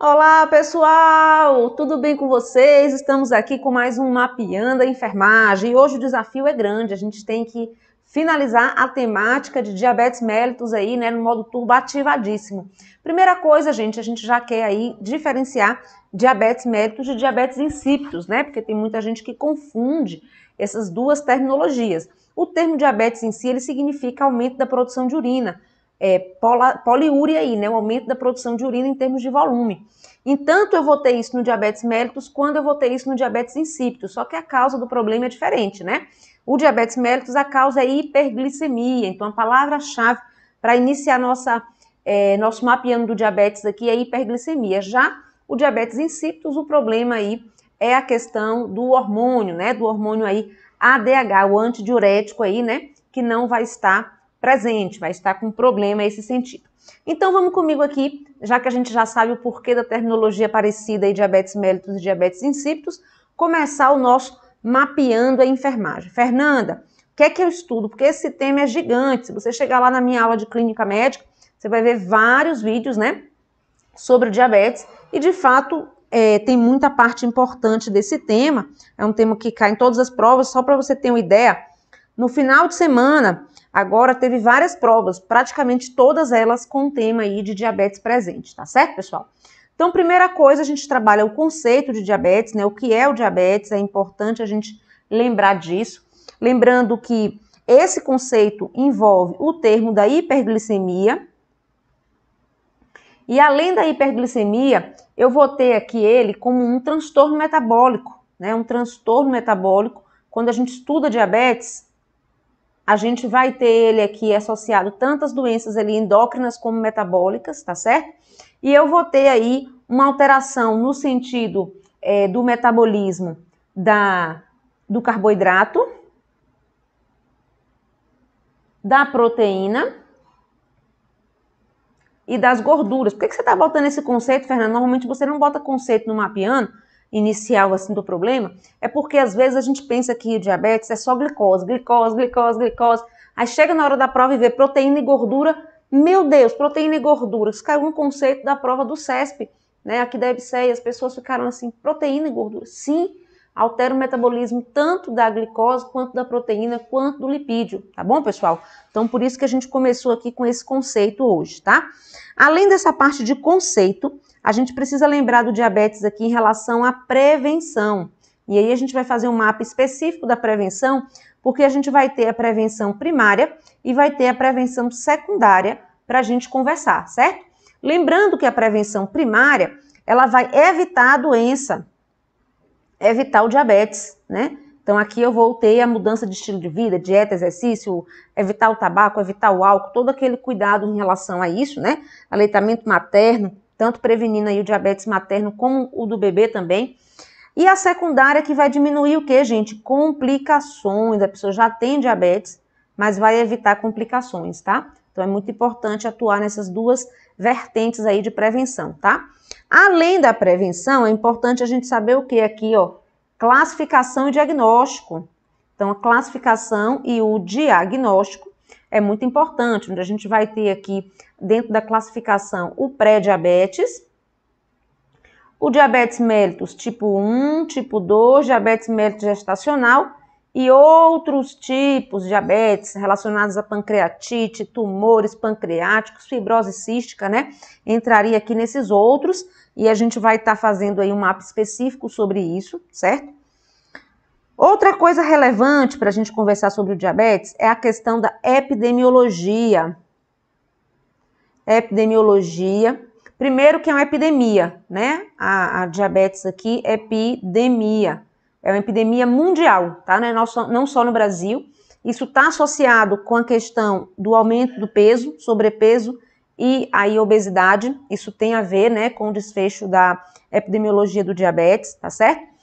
Olá pessoal, tudo bem com vocês? Estamos aqui com mais um Mapeando a Enfermagem. E hoje o desafio é grande, a gente tem que finalizar a temática de diabetes mellitus aí, né, no modo turbo ativadíssimo. Primeira coisa, gente, a gente já quer aí diferenciar diabetes mellitus de diabetes insípidos, né, porque tem muita gente que confunde essas duas terminologias. O termo diabetes em si, ele significa aumento da produção de urina, é, poliúria aí, né? O aumento da produção de urina em termos de volume. Entanto, eu vou ter isso no diabetes mellitus quando eu vou ter isso no diabetes insípido. Só que a causa do problema é diferente, né? O diabetes mellitus, a causa é hiperglicemia. Então, a palavra-chave para iniciar nossa, é, nosso mapeando do diabetes aqui é hiperglicemia. Já o diabetes insípidos, o problema aí é a questão do hormônio, né? Do hormônio aí ADH, o antidiurético aí, né? Que não vai estar presente, vai estar com problema nesse sentido. Então vamos comigo aqui, já que a gente já sabe o porquê da terminologia parecida e diabetes mellitus e diabetes insípidos, começar o nosso mapeando a enfermagem. Fernanda, o que é que eu estudo? Porque esse tema é gigante. Se você chegar lá na minha aula de clínica médica, você vai ver vários vídeos, né, sobre diabetes e de fato é, tem muita parte importante desse tema. É um tema que cai em todas as provas. Só para você ter uma ideia, no final de semana, agora teve várias provas, praticamente todas elas com o tema aí de diabetes presente, tá certo, pessoal? Então, primeira coisa, a gente trabalha o conceito de diabetes, né? O que é o diabetes? É importante a gente lembrar disso. Lembrando que esse conceito envolve o termo da hiperglicemia. E além da hiperglicemia, eu vou ter aqui ele como um transtorno metabólico, né? Um transtorno metabólico. Quando a gente estuda diabetes, a gente vai ter ele aqui associado tantas doenças ali endócrinas como metabólicas, tá certo? E eu vou ter aí uma alteração no sentido é, do metabolismo da, do carboidrato, da proteína e das gorduras. Por que, que você está botando esse conceito, Fernando? Normalmente você não bota conceito no mapeando, inicial assim do problema, é porque às vezes a gente pensa que diabetes é só glicose, glicose, glicose, glicose. Aí chega na hora da prova e vê proteína e gordura. Meu Deus, proteína e gordura. Isso caiu um conceito da prova do CESP, né? Aqui da EBSEI, as pessoas ficaram assim, proteína e gordura. Sim, altera o metabolismo tanto da glicose quanto da proteína, quanto do lipídio, tá bom, pessoal? Então, por isso que a gente começou aqui com esse conceito hoje, tá? Além dessa parte de conceito, a gente precisa lembrar do diabetes aqui em relação à prevenção. E aí a gente vai fazer um mapa específico da prevenção, porque a gente vai ter a prevenção primária e vai ter a prevenção secundária para a gente conversar, certo? Lembrando que a prevenção primária, ela vai evitar a doença, evitar o diabetes, né? Então aqui eu voltei a mudança de estilo de vida, dieta, exercício, evitar o tabaco, evitar o álcool, todo aquele cuidado em relação a isso, né? Aleitamento materno, tanto prevenindo aí o diabetes materno como o do bebê também. E a secundária que vai diminuir o que, gente? Complicações. A pessoa já tem diabetes, mas vai evitar complicações, tá? Então é muito importante atuar nessas duas vertentes aí de prevenção, tá? Além da prevenção, é importante a gente saber o que aqui, ó? Classificação e diagnóstico. Então, a classificação e o diagnóstico é muito importante, onde a gente vai ter aqui dentro da classificação o pré-diabetes, o diabetes mellitus tipo 1, tipo 2, diabetes mellitus gestacional e outros tipos de diabetes relacionados a pancreatite, tumores pancreáticos, fibrose cística, né? Entraria aqui nesses outros e a gente vai estar tá fazendo aí um mapa específico sobre isso, certo? Outra coisa relevante para a gente conversar sobre o diabetes é a questão da epidemiologia. Epidemiologia. Primeiro que é uma epidemia, né? A, a diabetes aqui é epidemia. É uma epidemia mundial, tá? Não, é nosso, não só no Brasil. Isso está associado com a questão do aumento do peso, sobrepeso e aí obesidade. Isso tem a ver, né, com o desfecho da epidemiologia do diabetes, tá certo?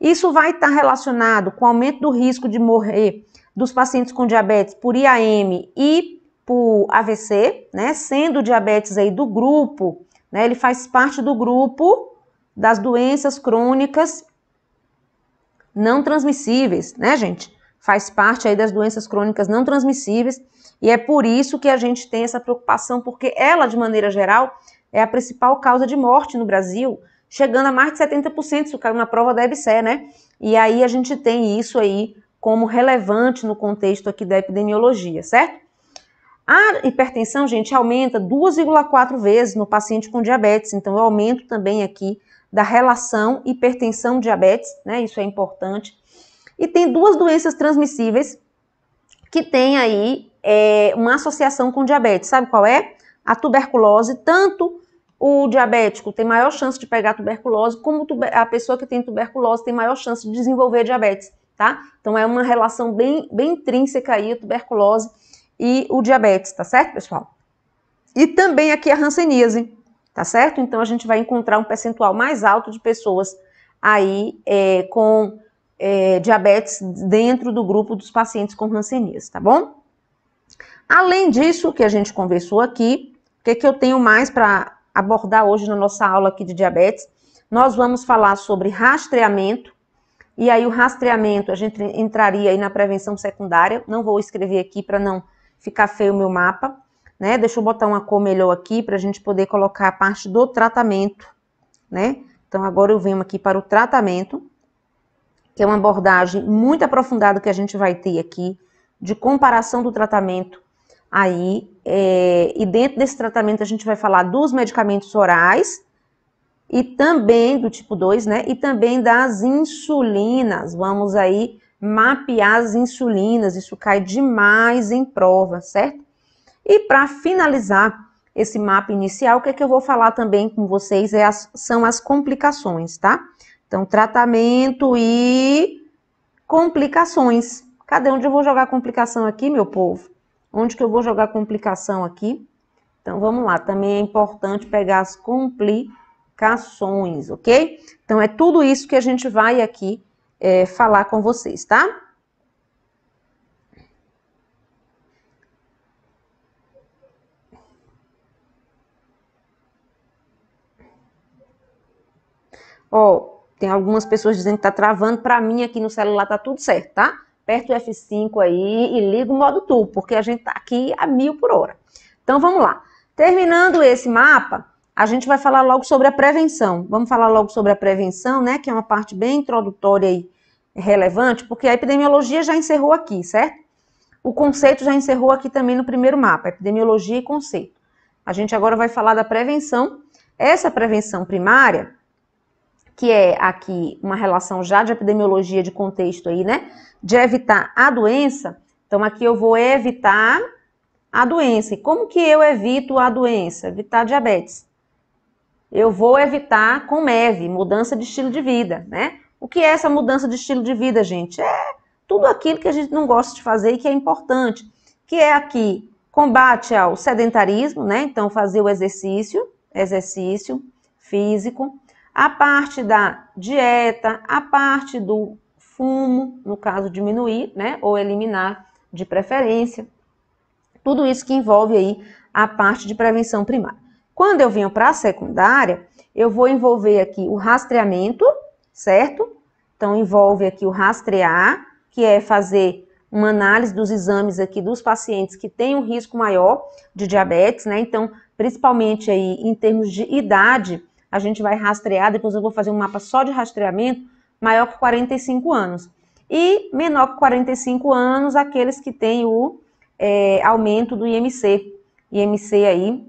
Isso vai estar relacionado com o aumento do risco de morrer dos pacientes com diabetes por IAM e por AVC, né? Sendo diabetes aí do grupo, né? Ele faz parte do grupo das doenças crônicas não transmissíveis, né, gente? Faz parte aí das doenças crônicas não transmissíveis e é por isso que a gente tem essa preocupação, porque ela, de maneira geral, é a principal causa de morte no Brasil chegando a mais de 70%, isso caiu na prova da ser, né? E aí a gente tem isso aí como relevante no contexto aqui da epidemiologia, certo? A hipertensão, gente, aumenta 2,4 vezes no paciente com diabetes, então eu aumento também aqui da relação hipertensão-diabetes, né? Isso é importante. E tem duas doenças transmissíveis que tem aí é, uma associação com diabetes, sabe qual é? A tuberculose, tanto o diabético tem maior chance de pegar tuberculose, como a pessoa que tem tuberculose tem maior chance de desenvolver diabetes, tá? Então é uma relação bem, bem intrínseca aí a tuberculose e o diabetes, tá certo, pessoal? E também aqui a ranceníase, tá certo? Então a gente vai encontrar um percentual mais alto de pessoas aí é, com é, diabetes dentro do grupo dos pacientes com ranceníase, tá bom? Além disso, que a gente conversou aqui, o que, que eu tenho mais para abordar hoje na nossa aula aqui de diabetes. Nós vamos falar sobre rastreamento, e aí o rastreamento a gente entraria aí na prevenção secundária. Não vou escrever aqui para não ficar feio o meu mapa, né? Deixa eu botar uma cor melhor aqui para a gente poder colocar a parte do tratamento, né? Então agora eu venho aqui para o tratamento, que é uma abordagem muito aprofundada que a gente vai ter aqui de comparação do tratamento aí, é, e dentro desse tratamento a gente vai falar dos medicamentos orais e também do tipo 2, né? E também das insulinas. Vamos aí mapear as insulinas, isso cai demais em prova, certo? E para finalizar esse mapa inicial, o que é que eu vou falar também com vocês é as, são as complicações, tá? Então, tratamento e complicações. Cadê onde eu vou jogar complicação aqui, meu povo? Onde que eu vou jogar complicação aqui? Então, vamos lá. Também é importante pegar as complicações, ok? Então, é tudo isso que a gente vai aqui é, falar com vocês, tá? Ó, tem algumas pessoas dizendo que tá travando. Pra mim, aqui no celular tá tudo certo, tá? aperta o F5 aí e liga o modo turbo, porque a gente está aqui a mil por hora. Então vamos lá. Terminando esse mapa, a gente vai falar logo sobre a prevenção. Vamos falar logo sobre a prevenção, né? Que é uma parte bem introdutória e relevante, porque a epidemiologia já encerrou aqui, certo? O conceito já encerrou aqui também no primeiro mapa, epidemiologia e conceito. A gente agora vai falar da prevenção. Essa prevenção primária, que é aqui uma relação já de epidemiologia de contexto aí, né? De evitar a doença. Então, aqui eu vou evitar a doença. E como que eu evito a doença? Evitar diabetes. Eu vou evitar com MEV, mudança de estilo de vida, né? O que é essa mudança de estilo de vida, gente? É tudo aquilo que a gente não gosta de fazer e que é importante, que é aqui combate ao sedentarismo, né? Então fazer o exercício, exercício físico, a parte da dieta, a parte do fumo, no caso diminuir, né, ou eliminar de preferência. Tudo isso que envolve aí a parte de prevenção primária. Quando eu venho para a secundária, eu vou envolver aqui o rastreamento, certo? Então envolve aqui o rastrear, que é fazer uma análise dos exames aqui dos pacientes que têm um risco maior de diabetes, né? Então, principalmente aí em termos de idade, a gente vai rastrear, depois eu vou fazer um mapa só de rastreamento, maior que 45 anos. E menor que 45 anos, aqueles que têm o é, aumento do IMC. IMC aí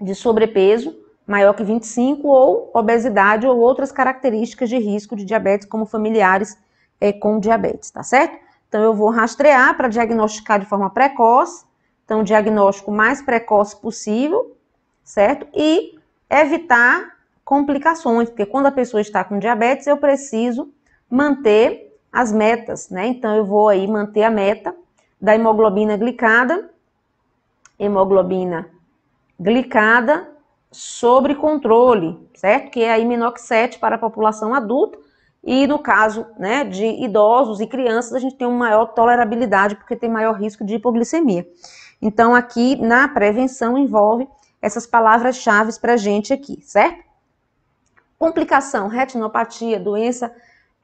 de sobrepeso maior que 25 ou obesidade ou outras características de risco de diabetes como familiares é, com diabetes, tá certo? Então eu vou rastrear para diagnosticar de forma precoce, então diagnóstico mais precoce possível, certo? E evitar complicações, porque quando a pessoa está com diabetes, eu preciso manter as metas, né? Então eu vou aí manter a meta da hemoglobina glicada, hemoglobina glicada sobre controle, certo? Que é a Iminox 7 para a população adulta e no caso, né, de idosos e crianças, a gente tem uma maior tolerabilidade porque tem maior risco de hipoglicemia. Então aqui na prevenção envolve essas palavras-chave para a gente aqui, certo? Complicação, retinopatia, doença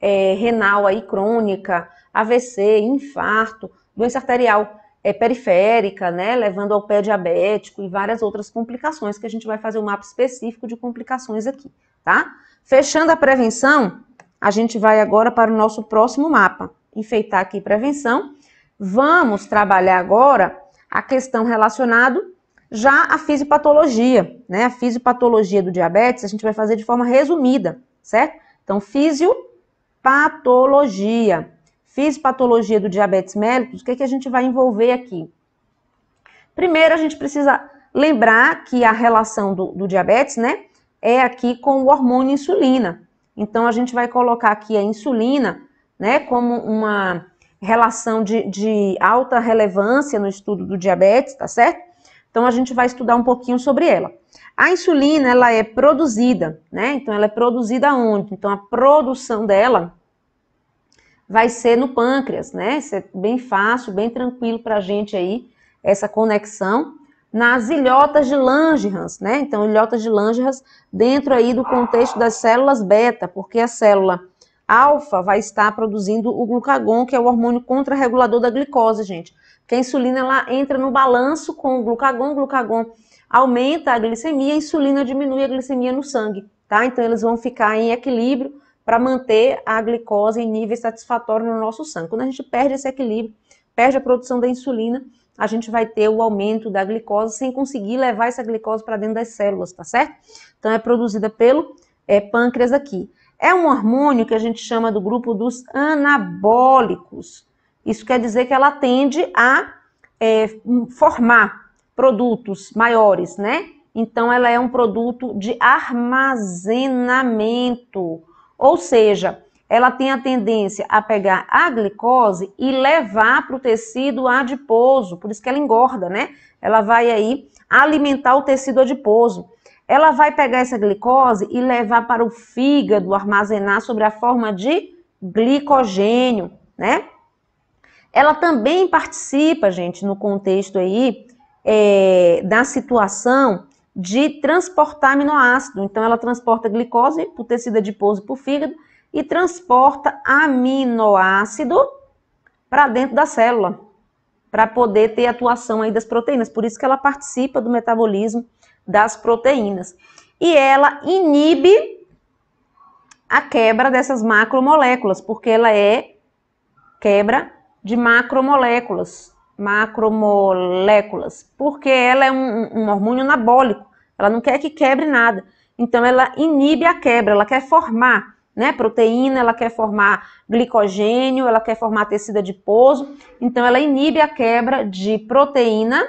é, renal aí crônica, AVC, infarto, doença arterial é, periférica, né, levando ao pé diabético e várias outras complicações que a gente vai fazer um mapa específico de complicações aqui, tá? Fechando a prevenção, a gente vai agora para o nosso próximo mapa, enfeitar aqui prevenção. Vamos trabalhar agora a questão relacionada já a fisiopatologia, né? A fisiopatologia do diabetes a gente vai fazer de forma resumida, certo? Então, fisiopatologia. Fisiopatologia do diabetes mellitus, o que, é que a gente vai envolver aqui? Primeiro, a gente precisa lembrar que a relação do, do diabetes, né, é aqui com o hormônio insulina. Então, a gente vai colocar aqui a insulina, né, como uma relação de, de alta relevância no estudo do diabetes, tá certo? Então a gente vai estudar um pouquinho sobre ela. A insulina, ela é produzida, né? Então ela é produzida onde? Então a produção dela vai ser no pâncreas, né? Isso é bem fácil, bem tranquilo para a gente aí, essa conexão. Nas ilhotas de Langerhans, né? Então, ilhotas de Langerhans dentro aí do contexto das células beta, porque a célula alfa vai estar produzindo o glucagon, que é o hormônio contrarregulador da glicose, gente que a insulina ela entra no balanço com o glucagon, o glucagon aumenta a glicemia, a insulina diminui a glicemia no sangue, tá? Então eles vão ficar em equilíbrio para manter a glicose em nível satisfatório no nosso sangue. Quando a gente perde esse equilíbrio, perde a produção da insulina, a gente vai ter o aumento da glicose sem conseguir levar essa glicose para dentro das células, tá certo? Então é produzida pelo é, pâncreas aqui. É um hormônio que a gente chama do grupo dos anabólicos. Isso quer dizer que ela tende a é, formar produtos maiores, né? Então, ela é um produto de armazenamento, ou seja, ela tem a tendência a pegar a glicose e levar para o tecido adiposo, por isso que ela engorda, né? Ela vai aí alimentar o tecido adiposo. Ela vai pegar essa glicose e levar para o fígado, armazenar sobre a forma de glicogênio, né? ela também participa, gente, no contexto aí é, da situação de transportar aminoácido. Então, ela transporta glicose para o tecido adiposo e para o fígado e transporta aminoácido para dentro da célula, para poder ter atuação aí das proteínas. Por isso que ela participa do metabolismo das proteínas. E ela inibe a quebra dessas macromoléculas, porque ela é quebra de macromoléculas, macromoléculas, porque ela é um, um hormônio anabólico, ela não quer que quebre nada. Então ela inibe a quebra, ela quer formar né, proteína, ela quer formar glicogênio, ela quer formar tecido adiposo, então ela inibe a quebra de proteína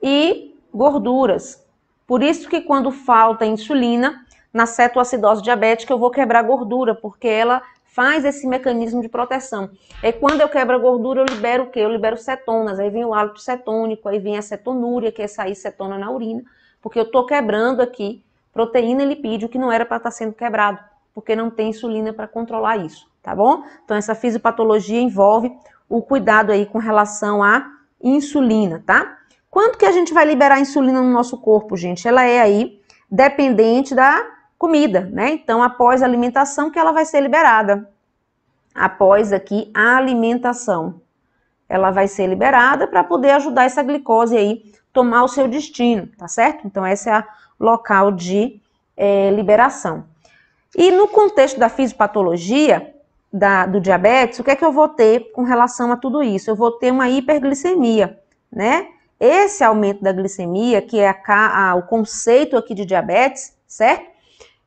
e gorduras. Por isso que quando falta insulina, na cetoacidose diabética eu vou quebrar gordura, porque ela faz esse mecanismo de proteção. É quando eu quebro a gordura, eu libero o quê? Eu libero cetonas, aí vem o hálito cetônico, aí vem a cetonúria, que é sair cetona na urina, porque eu estou quebrando aqui proteína e lipídio que não era para estar tá sendo quebrado, porque não tem insulina para controlar isso, tá bom? Então essa fisiopatologia envolve o cuidado aí com relação à insulina, tá? Quanto que a gente vai liberar insulina no nosso corpo, gente? Ela é aí dependente da comida, né? Então, após a alimentação que ela vai ser liberada. Após aqui a alimentação, ela vai ser liberada para poder ajudar essa glicose aí tomar o seu destino, tá certo? Então, esse é o local de é, liberação. E no contexto da fisiopatologia da, do diabetes, o que é que eu vou ter com relação a tudo isso? Eu vou ter uma hiperglicemia, né? Esse aumento da glicemia, que é a, a, o conceito aqui de diabetes, certo?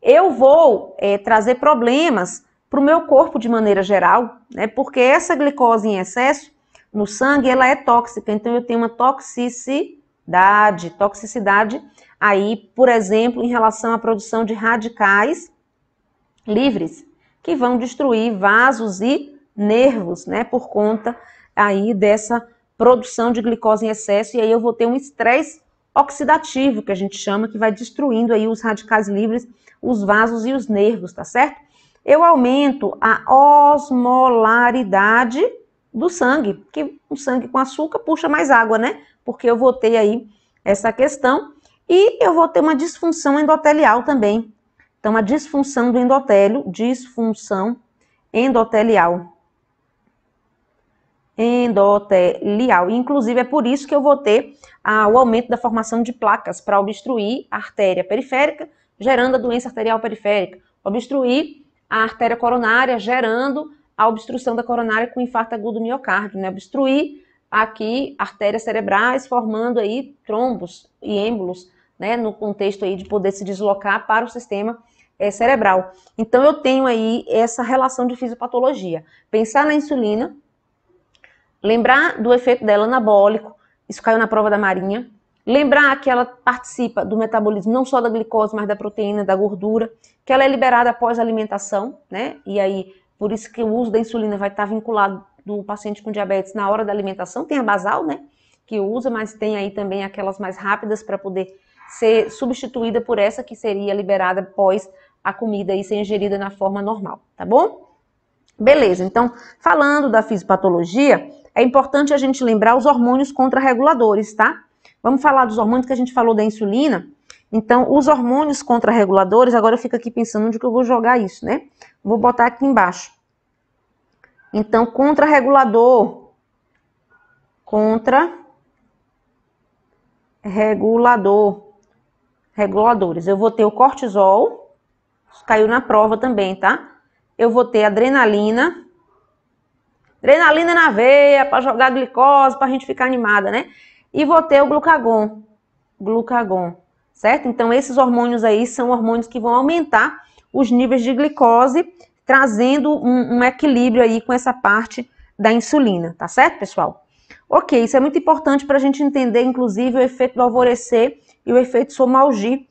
eu vou é, trazer problemas para o meu corpo de maneira geral, né? Porque essa glicose em excesso no sangue ela é tóxica, então eu tenho uma toxicidade, toxicidade aí, por exemplo, em relação à produção de radicais livres que vão destruir vasos e nervos, né? Por conta aí dessa produção de glicose em excesso e aí eu vou ter um estresse oxidativo que a gente chama que vai destruindo aí os radicais livres os vasos e os nervos, tá certo? Eu aumento a osmolaridade do sangue, que o sangue com açúcar puxa mais água, né? Porque eu vou ter aí essa questão e eu vou ter uma disfunção endotelial também. Então, a disfunção do endotélio, disfunção endotelial. Endotelial. Inclusive, é por isso que eu vou ter ah, o aumento da formação de placas para obstruir a artéria periférica, gerando a doença arterial periférica, obstruir a artéria coronária, gerando a obstrução da coronária com infarto agudo do miocárdio, né? Obstruir aqui artérias cerebrais, formando aí trombos e êmbolos, né? No contexto aí de poder se deslocar para o sistema é, cerebral. Então eu tenho aí essa relação de fisiopatologia. Pensar na insulina, lembrar do efeito dela anabólico, isso caiu na prova da Marinha, Lembrar que ela participa do metabolismo não só da glicose, mas da proteína, da gordura, que ela é liberada após a alimentação, né? E aí, por isso que o uso da insulina vai estar vinculado do paciente com diabetes na hora da alimentação. Tem a basal, né? Que usa, mas tem aí também aquelas mais rápidas para poder ser substituída por essa que seria liberada após a comida e ser ingerida na forma normal, tá bom? Beleza, então, falando da fisiopatologia, é importante a gente lembrar os hormônios contrarreguladores, tá? Vamos falar dos hormônios que a gente falou da insulina. Então, os hormônios contrarreguladores, agora eu fico aqui pensando onde que eu vou jogar isso, né? Vou botar aqui embaixo. Então, contrarregulador. Contra regulador. Reguladores. Eu vou ter o cortisol, caiu na prova também, tá? Eu vou ter adrenalina. Adrenalina na veia para jogar glicose, para a gente ficar animada, né? E vou ter o glucagon, glucagon, certo? Então, esses hormônios aí são hormônios que vão aumentar os níveis de glicose, trazendo um, um equilíbrio aí com essa parte da insulina, tá certo, pessoal? Ok, isso é muito importante para a gente entender, inclusive, o efeito do alvorecer e o efeito somalgi,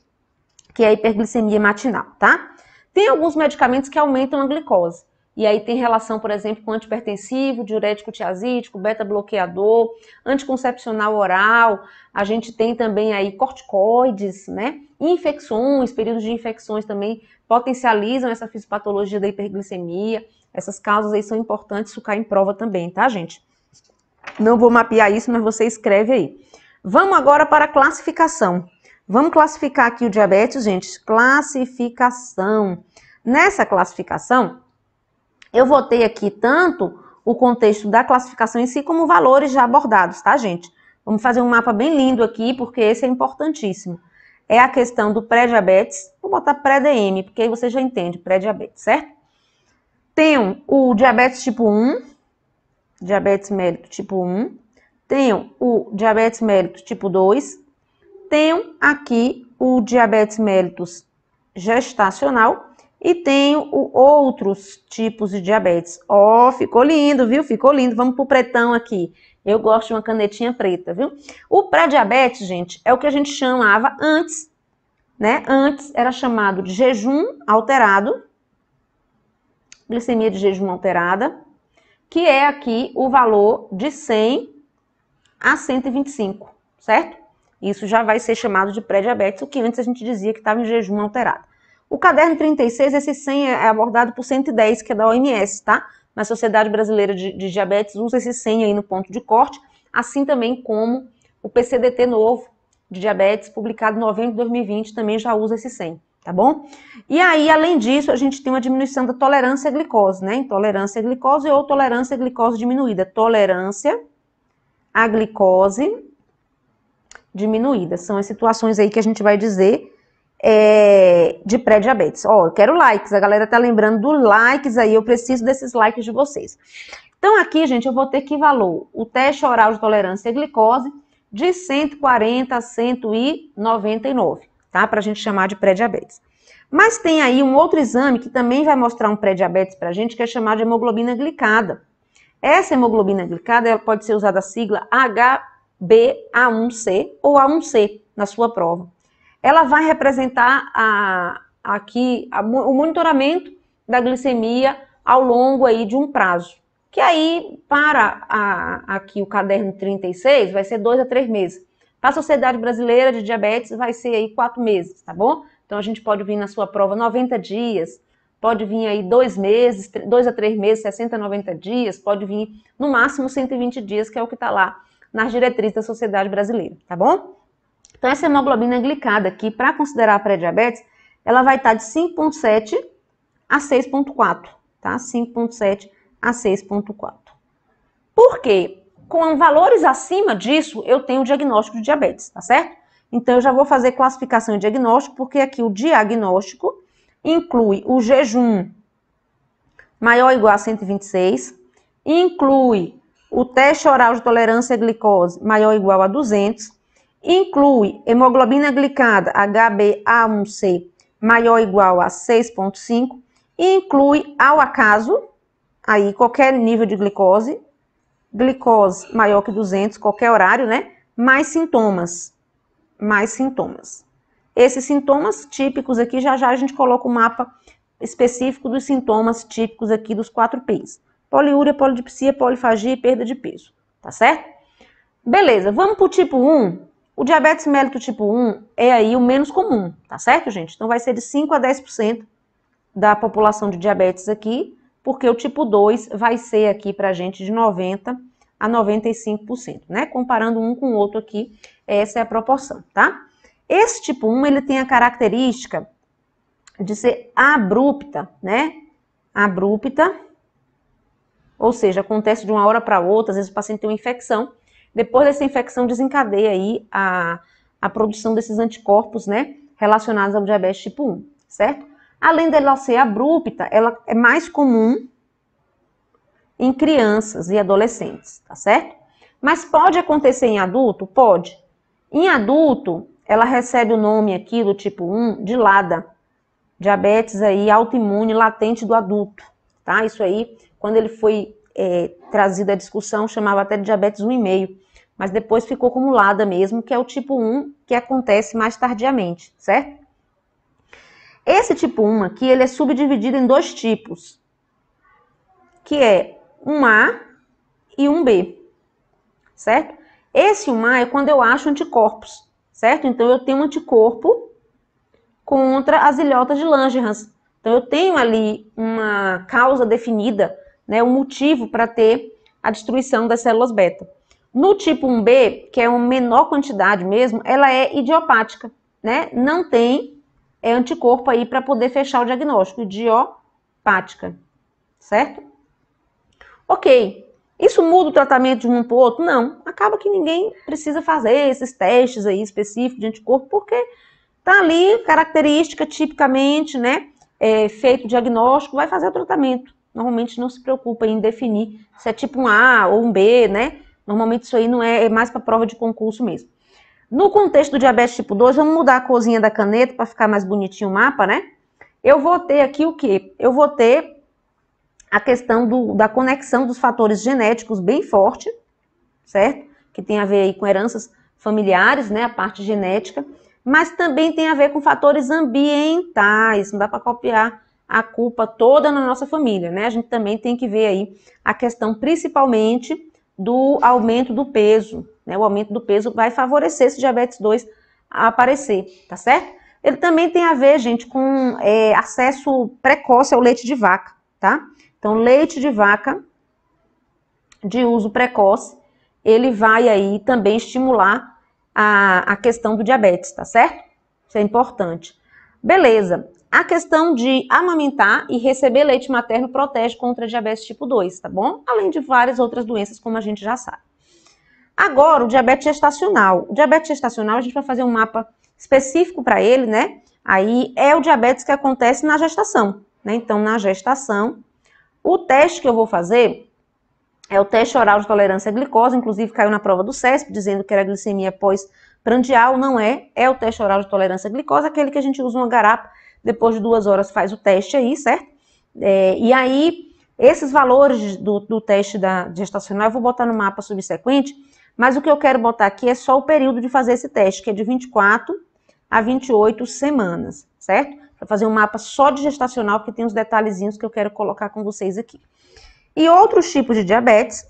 que é a hiperglicemia matinal, tá? Tem alguns medicamentos que aumentam a glicose. E aí tem relação, por exemplo, com antipertensivo, diurético tiazídico, beta-bloqueador, anticoncepcional oral. A gente tem também aí corticoides, né? Infecções, períodos de infecções também potencializam essa fisiopatologia da hiperglicemia. Essas causas aí são importantes, isso cai em prova também, tá, gente? Não vou mapear isso, mas você escreve aí. Vamos agora para a classificação. Vamos classificar aqui o diabetes, gente. Classificação. Nessa classificação, eu votei aqui tanto o contexto da classificação em si, como valores já abordados, tá, gente? Vamos fazer um mapa bem lindo aqui, porque esse é importantíssimo. É a questão do pré-diabetes, vou botar pré-DM, porque aí você já entende pré-diabetes, certo? Tenho o diabetes tipo 1, diabetes mellitus tipo 1, tenho o diabetes mellitus tipo 2, tenho aqui o diabetes mellitus gestacional e tenho outros tipos de diabetes. Ó, oh, ficou lindo, viu? Ficou lindo. Vamos pro pretão aqui. Eu gosto de uma canetinha preta, viu? O pré-diabetes, gente, é o que a gente chamava antes, né? Antes era chamado de jejum alterado, glicemia de jejum alterada, que é aqui o valor de 100 a 125, certo? Isso já vai ser chamado de pré-diabetes, o que antes a gente dizia que estava em jejum alterado. O caderno 36, esse 100 é abordado por 110, que é da OMS, tá? Na Sociedade Brasileira de, de Diabetes usa esse 100 aí no ponto de corte, assim também como o PCDT novo de diabetes, publicado em novembro de 2020, também já usa esse 100 tá bom? E aí, além disso, a gente tem uma diminuição da tolerância à glicose, né? Intolerância à glicose ou tolerância à glicose diminuída. Tolerância à glicose diminuída. São as situações aí que a gente vai dizer é, de pré-diabetes. Ó, oh, eu quero likes, a galera tá lembrando do likes aí, eu preciso desses likes de vocês. Então aqui, gente, eu vou ter que valor o teste oral de tolerância à glicose de 140 a 199, tá? Pra gente chamar de pré-diabetes. Mas tem aí um outro exame que também vai mostrar um pré-diabetes pra gente, que é chamado de hemoglobina glicada. Essa hemoglobina glicada ela pode ser usada a sigla HbA1c ou A1c na sua prova ela vai representar a, aqui a, o monitoramento da glicemia ao longo aí de um prazo. Que aí, para a, aqui o caderno 36, vai ser dois a três meses. Para a Sociedade Brasileira de Diabetes, vai ser aí quatro meses, tá bom? Então, a gente pode vir na sua prova 90 dias, pode vir aí dois meses, dois a três meses, 60, 90 dias, pode vir no máximo 120 dias, que é o que está lá nas diretrizes da Sociedade Brasileira, tá bom? Então, essa hemoglobina glicada aqui, para considerar pré-diabetes, ela vai estar tá de 5,7 a 6,4, tá? 5,7 a 6,4. Por quê? Com valores acima disso, eu tenho o diagnóstico de diabetes, tá certo? Então, eu já vou fazer classificação e diagnóstico, porque aqui o diagnóstico inclui o jejum maior ou igual a 126, inclui o teste oral de tolerância à glicose maior ou igual a 200, Inclui hemoglobina glicada HbA1c maior ou igual a 6,5 e inclui ao acaso, aí qualquer nível de glicose, glicose maior que 200, qualquer horário, né? Mais sintomas, mais sintomas. Esses sintomas típicos aqui, já já a gente coloca o um mapa específico dos sintomas típicos aqui dos quatro P's. Poliúria, polidipsia, polifagia e perda de peso, tá certo? Beleza, vamos pro tipo 1, o diabetes mellitus tipo 1 é aí o menos comum, tá certo, gente? Então vai ser de 5 a 10% da população de diabetes aqui, porque o tipo 2 vai ser aqui pra gente de 90 a 95%, né? Comparando um com o outro aqui, essa é a proporção, tá? Esse tipo 1, ele tem a característica de ser abrupta, né? Abrupta, ou seja, acontece de uma hora para outra, às vezes o paciente tem uma infecção, depois dessa infecção, desencadeia aí a, a produção desses anticorpos, né? Relacionados ao diabetes tipo 1, certo? Além dela ser abrupta, ela é mais comum em crianças e adolescentes, tá certo? Mas pode acontecer em adulto? Pode. Em adulto, ela recebe o nome aqui do tipo 1 de LADA, diabetes aí autoimune latente do adulto, tá? Isso aí, quando ele foi é, trazido à discussão, chamava até de diabetes 1,5, mas depois ficou acumulada mesmo, que é o tipo 1 que acontece mais tardiamente, certo? Esse tipo 1 aqui, ele é subdividido em dois tipos, que é um A e um B, certo? Esse um A é quando eu acho anticorpos, certo? Então eu tenho um anticorpo contra as ilhotas de Langerhans. Então eu tenho ali uma causa definida né, motivo para ter a destruição das células beta. No tipo 1B, que é uma menor quantidade mesmo, ela é idiopática, né? Não tem é, anticorpo aí para poder fechar o diagnóstico, idiopática, certo? Ok, isso muda o tratamento de um para o outro? Não, acaba que ninguém precisa fazer esses testes aí específicos de anticorpo, porque tá ali, característica tipicamente, né? É, feito o diagnóstico, vai fazer o tratamento normalmente não se preocupa em definir se é tipo um A ou um B, né? Normalmente isso aí não é, é mais para prova de concurso mesmo. No contexto do diabetes tipo 2, vamos mudar a corzinha da caneta para ficar mais bonitinho o mapa, né? Eu vou ter aqui o quê? Eu vou ter a questão do, da conexão dos fatores genéticos bem forte, certo? Que tem a ver aí com heranças familiares, né? A parte genética. Mas também tem a ver com fatores ambientais. Não dá para copiar a culpa toda na nossa família, né? A gente também tem que ver aí a questão principalmente do aumento do peso, né? O aumento do peso vai favorecer esse diabetes 2 aparecer, tá certo? Ele também tem a ver, gente, com é, acesso precoce ao leite de vaca, tá? Então, leite de vaca de uso precoce, ele vai aí também estimular a, a questão do diabetes, tá certo? Isso é importante. Beleza. A questão de amamentar e receber leite materno protege contra diabetes tipo 2, tá bom? Além de várias outras doenças, como a gente já sabe. Agora, o diabetes gestacional. O diabetes gestacional, a gente vai fazer um mapa específico para ele, né? Aí é o diabetes que acontece na gestação, né? Então, na gestação, o teste que eu vou fazer é o teste oral de tolerância à glicose, inclusive caiu na prova do CESP, dizendo que era glicemia pós-prandial, não é, é o teste oral de tolerância à glicose, aquele que a gente usa uma garapa depois de duas horas faz o teste aí, certo? É, e aí, esses valores do, do teste da gestacional eu vou botar no mapa subsequente, mas o que eu quero botar aqui é só o período de fazer esse teste, que é de 24 a 28 semanas, certo? Para fazer um mapa só de gestacional, que tem os detalhezinhos que eu quero colocar com vocês aqui. E outros tipos de diabetes,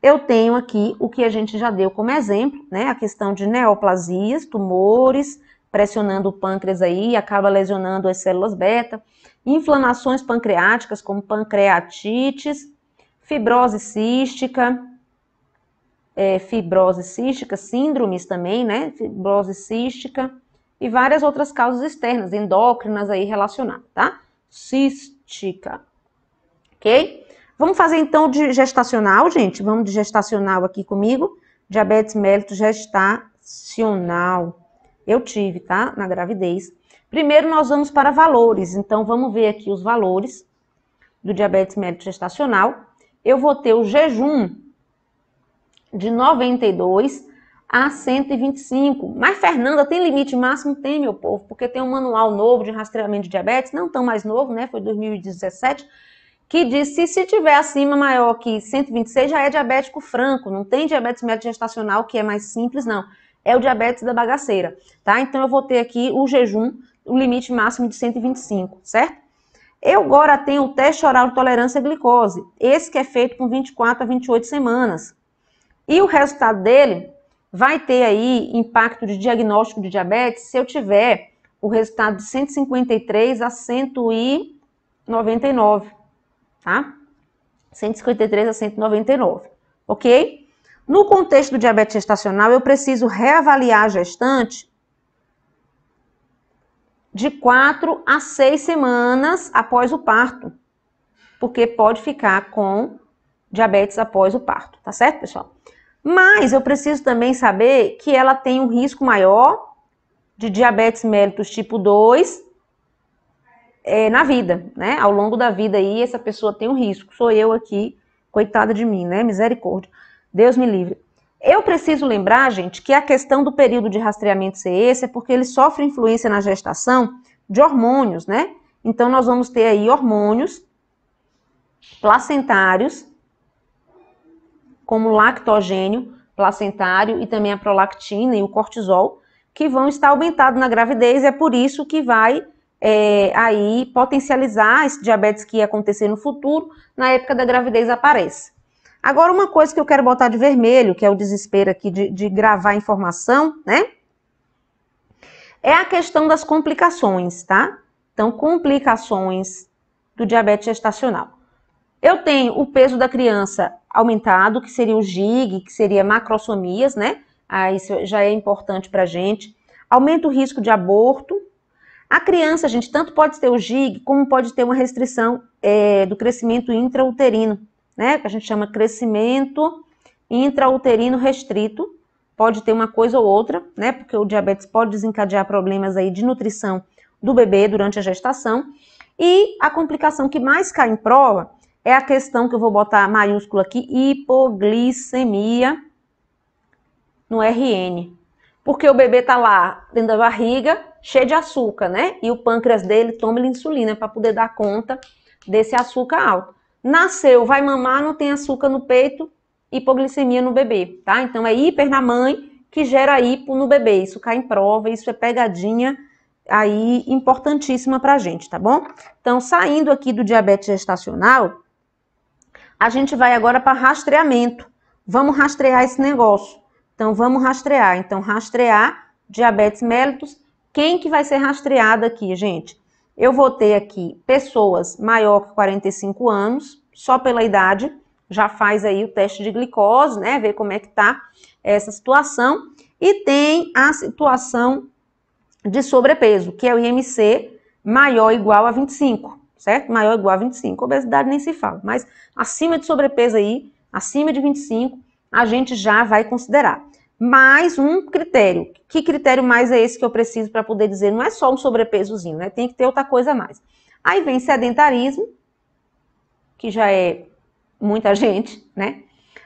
eu tenho aqui o que a gente já deu como exemplo, né? A questão de neoplasias, tumores, pressionando o pâncreas aí e acaba lesionando as células beta. Inflamações pancreáticas, como pancreatites, fibrose cística, é, fibrose cística, síndromes também, né? Fibrose cística e várias outras causas externas, endócrinas aí relacionadas, tá? Cística. Ok? Vamos fazer então de gestacional, gente. Vamos de gestacional aqui comigo. Diabetes mellitus gestacional eu tive, tá? Na gravidez. Primeiro nós vamos para valores, então vamos ver aqui os valores do diabetes mellitus gestacional. Eu vou ter o jejum de 92 a 125. Mas Fernanda tem limite máximo? Tem, meu povo, porque tem um manual novo de rastreamento de diabetes, não tão mais novo, né? Foi 2017, que diz que se tiver acima maior que 126 já é diabético franco, não tem diabetes mellitus gestacional que é mais simples, não é o diabetes da bagaceira, tá? Então eu vou ter aqui o jejum, o limite máximo de 125, certo? Eu agora tenho o teste oral de tolerância à glicose, esse que é feito com 24 a 28 semanas. E o resultado dele vai ter aí impacto de diagnóstico de diabetes se eu tiver o resultado de 153 a 199, tá? 153 a 199, ok? No contexto do diabetes gestacional, eu preciso reavaliar a gestante de quatro a seis semanas após o parto, porque pode ficar com diabetes após o parto, tá certo, pessoal? Mas eu preciso também saber que ela tem um risco maior de diabetes mellitus tipo 2 é, eh, na vida, né? Ao longo da vida aí, essa pessoa tem um risco. Sou eu aqui, coitada de mim, né? Misericórdia. Deus me livre. Eu preciso lembrar, gente, que a questão do período de rastreamento ser esse é porque ele sofre influência na gestação de hormônios, né? Então, nós vamos ter aí hormônios placentários, como lactogênio placentário e também a prolactina e o cortisol, que vão estar aumentados na gravidez, é por isso que vai é, aí potencializar esse diabetes que ia acontecer no futuro, na época da gravidez aparece. Agora, uma coisa que eu quero botar de vermelho, que é o desespero aqui de, de gravar informação, né? É a questão das complicações, tá? Então, complicações do diabetes gestacional. Eu tenho o peso da criança aumentado, que seria o GIG, que seria macrossomias, né? Ah, isso já é importante pra gente. Aumenta o risco de aborto. A criança, gente, tanto pode ter o GIG, como pode ter uma restrição é, do crescimento intrauterino né, que a gente chama crescimento intrauterino restrito, pode ter uma coisa ou outra, né, porque o diabetes pode desencadear problemas aí de nutrição do bebê durante a gestação. E a complicação que mais cai em prova é a questão que eu vou botar maiúscula aqui, hipoglicemia no RN. Porque o bebê tá lá dentro da barriga, cheio de açúcar, né? E o pâncreas dele toma insulina para poder dar conta desse açúcar alto. Nasceu, vai mamar, não tem açúcar no peito, hipoglicemia no bebê, tá? Então é hiper na mãe que gera hipo no bebê. Isso cai em prova, isso é pegadinha aí importantíssima pra gente, tá bom? Então, saindo aqui do diabetes gestacional, a gente vai agora para rastreamento. Vamos rastrear esse negócio. Então, vamos rastrear. Então, rastrear diabetes mellitus. Quem que vai ser rastreado aqui, gente? eu vou ter aqui pessoas maior que 45 anos, só pela idade, já faz aí o teste de glicose, né? Ver como é que tá essa situação. E tem a situação de sobrepeso, que é o IMC maior ou igual a 25, certo? Maior ou igual a 25. Obesidade nem se fala, mas acima de sobrepeso aí, acima de 25, a gente já vai considerar mais um critério. Que critério mais é esse que eu preciso para poder dizer? Não é só um sobrepesozinho, né? Tem que ter outra coisa a mais. Aí vem sedentarismo, que já é muita gente, né?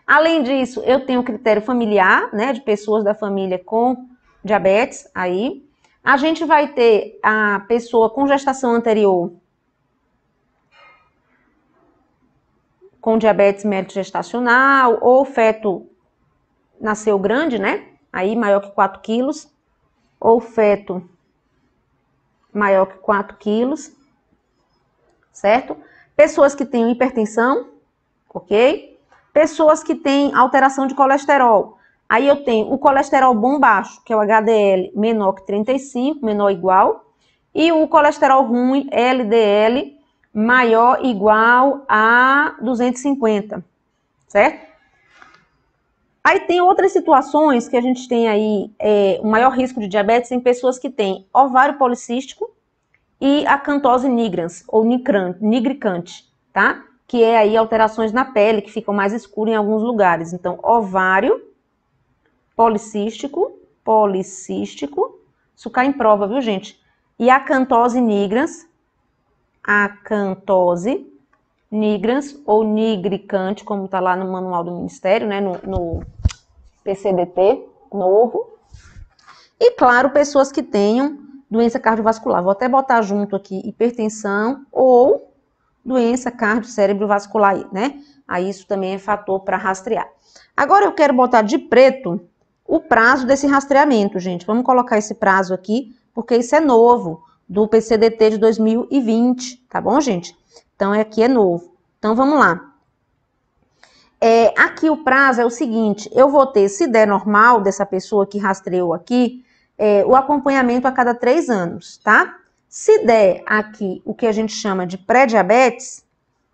Além disso, eu tenho o critério familiar, né? De pessoas da família com diabetes aí. A gente vai ter a pessoa com gestação anterior com diabetes mérito gestacional ou feto nasceu grande, né? Aí maior que 4 quilos. Ou feto maior que 4 quilos. Certo? Pessoas que têm hipertensão, ok? Pessoas que têm alteração de colesterol. Aí eu tenho o colesterol bom baixo, que é o HDL menor que 35, menor ou igual. E o colesterol ruim, LDL, maior igual a 250, certo? Aí tem outras situações que a gente tem aí é, maior risco de diabetes em pessoas que têm ovário policístico e acantose cantose nigrans, ou nigricante, tá? Que é aí alterações na pele que ficam mais escuras em alguns lugares. Então, ovário policístico, policístico, isso cai em prova, viu, gente? E acantose cantose nigrans, nigrans ou nigricante, como está lá no manual do Ministério, né, no, no PCDT novo. E, claro, pessoas que tenham doença cardiovascular. Vou até botar junto aqui hipertensão ou doença cardio-cérebro-vascular, né? Aí isso também é fator para rastrear. Agora eu quero botar de preto o prazo desse rastreamento, gente. Vamos colocar esse prazo aqui, porque isso é novo, do PCDT de 2020, tá bom, gente? Então, aqui é, é novo. Então, vamos lá. É, aqui o prazo é o seguinte: eu vou ter, se der normal dessa pessoa que rastreou aqui, é, o acompanhamento a cada três anos, tá? Se der aqui o que a gente chama de pré-diabetes,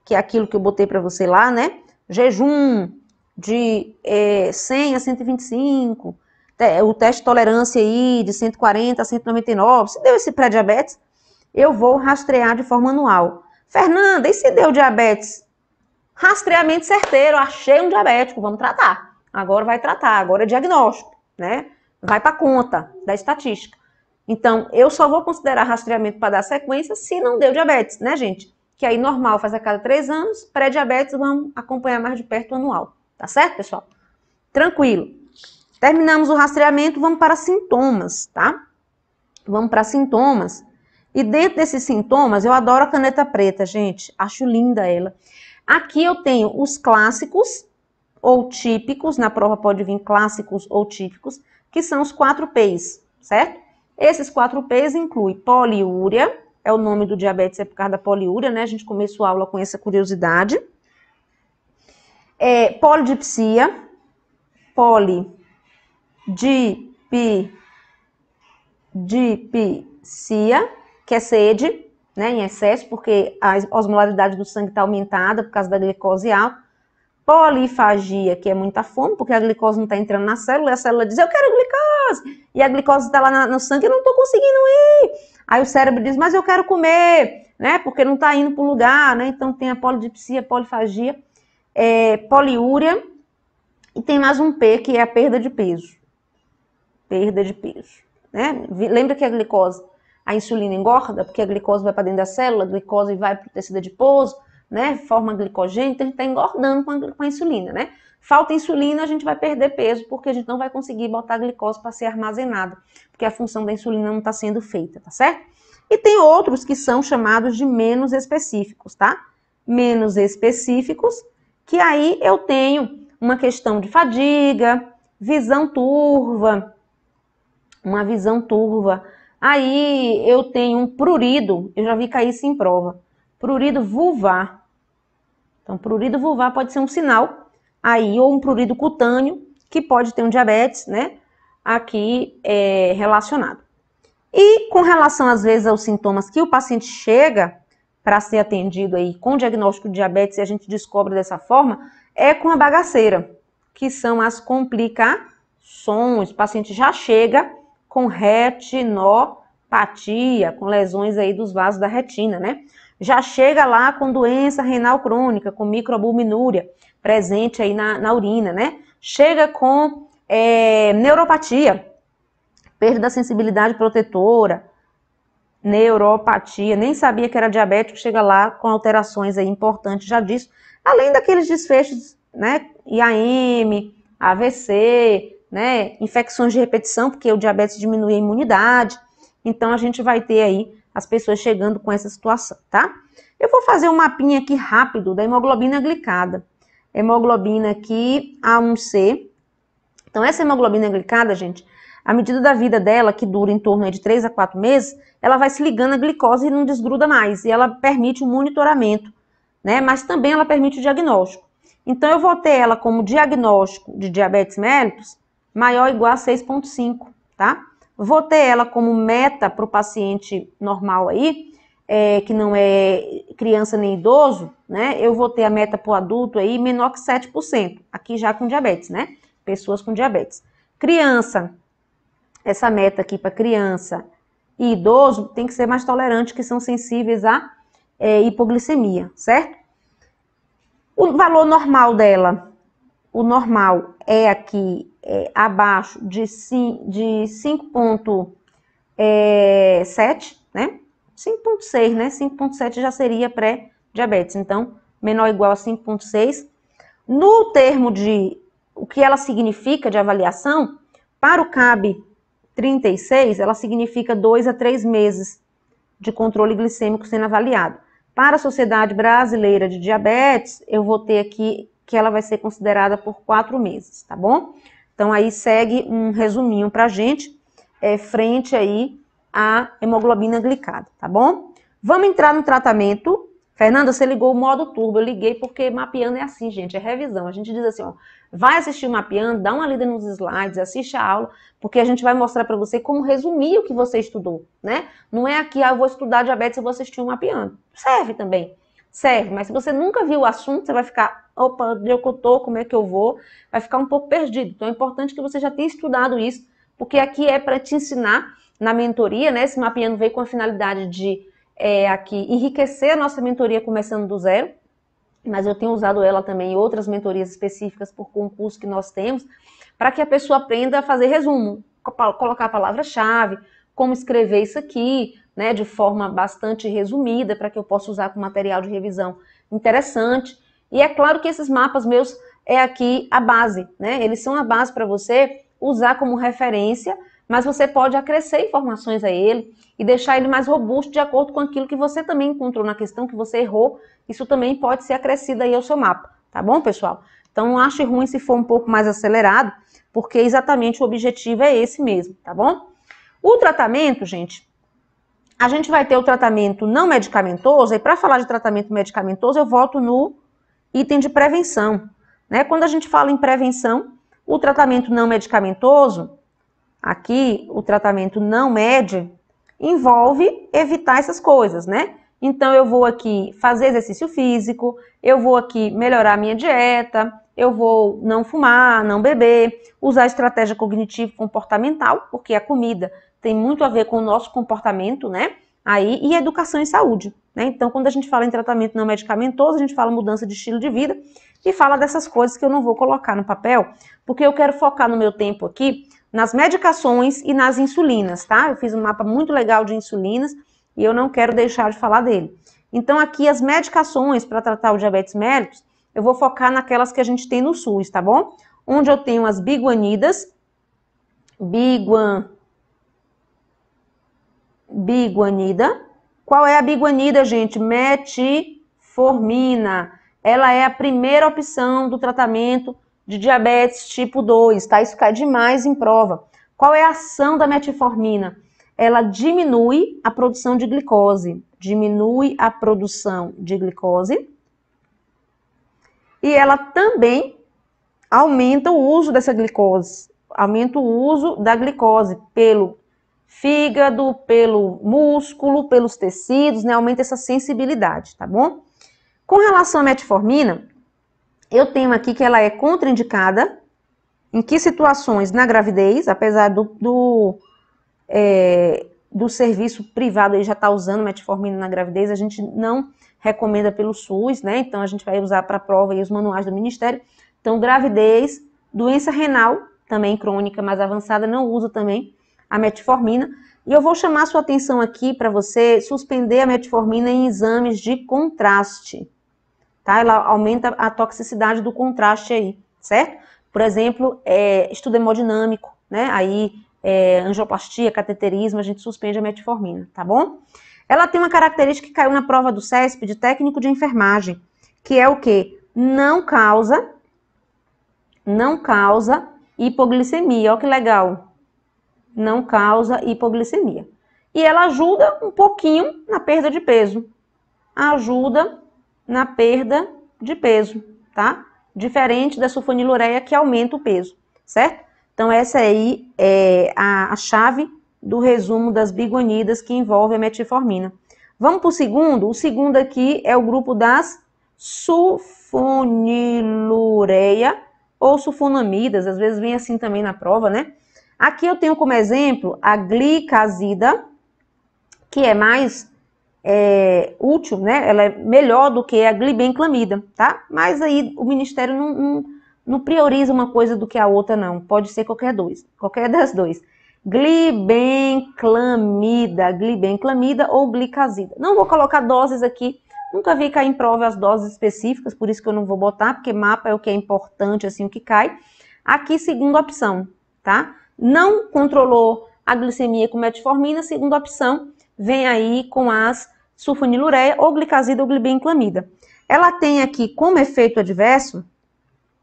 que é aquilo que eu botei para você lá, né? Jejum de é, 100 a 125, o teste de tolerância aí de 140 a 199, se deu esse pré-diabetes, eu vou rastrear de forma anual. Fernanda, e se deu diabetes? Rastreamento certeiro, achei um diabético, vamos tratar. Agora vai tratar, agora é diagnóstico, né? Vai para conta da estatística. Então, eu só vou considerar rastreamento para dar sequência se não deu diabetes, né, gente? Que aí normal faz a cada três anos, pré-diabetes vamos acompanhar mais de perto anual. Tá certo, pessoal? Tranquilo. Terminamos o rastreamento, vamos para sintomas, tá? Vamos para sintomas. E dentro desses sintomas, eu adoro a caneta preta, gente. Acho linda ela. Aqui eu tenho os clássicos ou típicos, na prova pode vir clássicos ou típicos, que são os quatro P's, certo? Esses quatro P's incluem poliúria, é o nome do diabetes é por causa da poliúria, né? A gente começou a aula com essa curiosidade. É, polidipsia, poli, dipsia, que é sede, né, em excesso, porque a osmolaridade do sangue está aumentada por causa da glicose alta. Polifagia, que é muita fome, porque a glicose não está entrando na célula, e a célula diz, eu quero glicose, e a glicose está lá no sangue, eu não estou conseguindo ir. Aí o cérebro diz, mas eu quero comer, né, porque não está indo para o lugar, né, então tem a polidipsia, polifagia, é, poliúria, e tem mais um P, que é a perda de peso. Perda de peso, né, lembra que a glicose a insulina engorda, porque a glicose vai para dentro da célula, a glicose vai para o tecido adiposo, né? Forma glicogênio, então a gente está engordando com a, com a insulina, né? Falta insulina, a gente vai perder peso, porque a gente não vai conseguir botar a glicose para ser armazenada, porque a função da insulina não está sendo feita, tá certo? E tem outros que são chamados de menos específicos, tá? Menos específicos, que aí eu tenho uma questão de fadiga, visão turva, uma visão turva, Aí eu tenho um prurido, eu já vi cair isso em prova. Prurido vulvar. Então, prurido vulvar pode ser um sinal aí, ou um prurido cutâneo, que pode ter um diabetes, né? Aqui é, relacionado. E com relação, às vezes, aos sintomas que o paciente chega para ser atendido aí com diagnóstico de diabetes, e a gente descobre dessa forma, é com a bagaceira, que são as complicações. O paciente já chega com retinopatia, com lesões aí dos vasos da retina, né? Já chega lá com doença renal crônica, com microalbuminúria presente aí na, na urina, né? Chega com é, neuropatia, perda da sensibilidade protetora, neuropatia, nem sabia que era diabético, chega lá com alterações aí importantes já disso, além daqueles desfechos, né, IAM, AVC, né, infecções de repetição, porque o diabetes diminui a imunidade. Então a gente vai ter aí as pessoas chegando com essa situação, tá? Eu vou fazer um mapinha aqui rápido da hemoglobina glicada. Hemoglobina aqui A1C. Então essa hemoglobina glicada, gente, à medida da vida dela, que dura em torno de 3 a 4 meses, ela vai se ligando à glicose e não desgruda mais, e ela permite o monitoramento, né? Mas também ela permite o diagnóstico. Então eu vou ter ela como diagnóstico de diabetes mellitus maior ou igual a 6,5, tá? Vou ter ela como meta para o paciente normal aí, é, que não é criança nem idoso, né? Eu vou ter a meta para o adulto aí menor que 7%, aqui já com diabetes, né? Pessoas com diabetes. Criança, essa meta aqui para criança e idoso tem que ser mais tolerante, que são sensíveis à é, hipoglicemia, certo? O valor normal dela o normal é aqui é, abaixo de, de 5,7, é, né? 5,6, né? 5,7 já seria pré-diabetes. Então, menor ou igual a 5,6. No termo de o que ela significa de avaliação, para o CAB 36, ela significa 2 a 3 meses de controle glicêmico sendo avaliado. Para a Sociedade Brasileira de Diabetes, eu vou ter aqui que ela vai ser considerada por quatro meses, tá bom? Então aí segue um resuminho pra gente, é, frente aí à hemoglobina glicada, tá bom? Vamos entrar no tratamento. Fernanda, você ligou o modo turbo, eu liguei porque mapeando é assim, gente, é revisão. A gente diz assim, ó, vai assistir o mapeando, dá uma lida nos slides, assiste a aula, porque a gente vai mostrar para você como resumir o que você estudou, né? Não é aqui, ah, eu vou estudar diabetes, eu vou assistir o mapeando. Serve também serve. Mas se você nunca viu o assunto, você vai ficar, opa, onde eu estou, como é que eu vou? Vai ficar um pouco perdido. Então é importante que você já tenha estudado isso, porque aqui é para te ensinar na mentoria, né? Esse mapeando veio com a finalidade de é, aqui enriquecer a nossa mentoria começando do zero, mas eu tenho usado ela também em outras mentorias específicas por concurso que nós temos, para que a pessoa aprenda a fazer resumo, colocar a palavra-chave, como escrever isso aqui, né, de forma bastante resumida, para que eu possa usar com material de revisão interessante. E é claro que esses mapas meus é aqui a base, né? Eles são a base para você usar como referência, mas você pode acrescer informações a ele e deixar ele mais robusto de acordo com aquilo que você também encontrou na questão que você errou. Isso também pode ser acrescido aí ao seu mapa, tá bom, pessoal? Então não ache ruim se for um pouco mais acelerado, porque exatamente o objetivo é esse mesmo, tá bom? O tratamento, gente, a gente vai ter o tratamento não medicamentoso, e para falar de tratamento medicamentoso, eu volto no item de prevenção. Né? Quando a gente fala em prevenção, o tratamento não medicamentoso, aqui o tratamento não médio envolve evitar essas coisas, né? Então eu vou aqui fazer exercício físico, eu vou aqui melhorar a minha dieta, eu vou não fumar, não beber, usar estratégia cognitivo comportamental, porque a comida tem muito a ver com o nosso comportamento, né? Aí, e educação e saúde, né? Então, quando a gente fala em tratamento não medicamentoso, a gente fala mudança de estilo de vida e fala dessas coisas que eu não vou colocar no papel, porque eu quero focar no meu tempo aqui nas medicações e nas insulinas, tá? Eu fiz um mapa muito legal de insulinas e eu não quero deixar de falar dele. Então, aqui as medicações para tratar o diabetes mellitus, eu vou focar naquelas que a gente tem no SUS, tá bom? Onde eu tenho as biguanidas, biguan, biguanida. Qual é a biguanida, gente? Metformina. Ela é a primeira opção do tratamento de diabetes tipo 2, tá? Isso cai demais em prova. Qual é a ação da metformina? Ela diminui a produção de glicose, diminui a produção de glicose e ela também aumenta o uso dessa glicose, aumenta o uso da glicose pelo fígado, pelo músculo, pelos tecidos, né? Aumenta essa sensibilidade, tá bom? Com relação à metformina, eu tenho aqui que ela é contraindicada. Em que situações? Na gravidez, apesar do, do, é, do serviço privado aí já estar tá usando metformina na gravidez, a gente não recomenda pelo SUS, né? Então a gente vai usar para a prova e os manuais do Ministério. Então, gravidez, doença renal, também crônica mais avançada, não usa também a metformina. E eu vou chamar sua atenção aqui para você suspender a metformina em exames de contraste, tá? Ela aumenta a toxicidade do contraste aí, certo? Por exemplo, é, estudo hemodinâmico, né? Aí, é, angioplastia, cateterismo, a gente suspende a metformina, tá bom? Ela tem uma característica que caiu na prova do CESP de técnico de enfermagem, que é o que? Não causa, não causa hipoglicemia. Olha que legal. Não causa hipoglicemia. E ela ajuda um pouquinho na perda de peso. Ajuda na perda de peso, tá? Diferente da sulfonilureia que aumenta o peso, certo? Então, essa aí é a, a chave do resumo das bigonidas que envolve a metformina. Vamos para o segundo? O segundo aqui é o grupo das sulfonilureia ou sulfonamidas, às vezes vem assim também na prova, né? Aqui eu tenho como exemplo a glicazida, que é mais é, útil, né? Ela é melhor do que a glibenclamida, tá? Mas aí o Ministério não, não, não prioriza uma coisa do que a outra, não. Pode ser qualquer dois, qualquer das duas glibenclamida, glibenclamida ou glicazida. Não vou colocar doses aqui, nunca vi cair em prova as doses específicas, por isso que eu não vou botar, porque mapa é o que é importante, assim, o que cai. Aqui, segunda opção, tá? Não controlou a glicemia com metformina, segunda opção, vem aí com as sulfonilureia ou glicazida ou glibenclamida. Ela tem aqui como efeito adverso,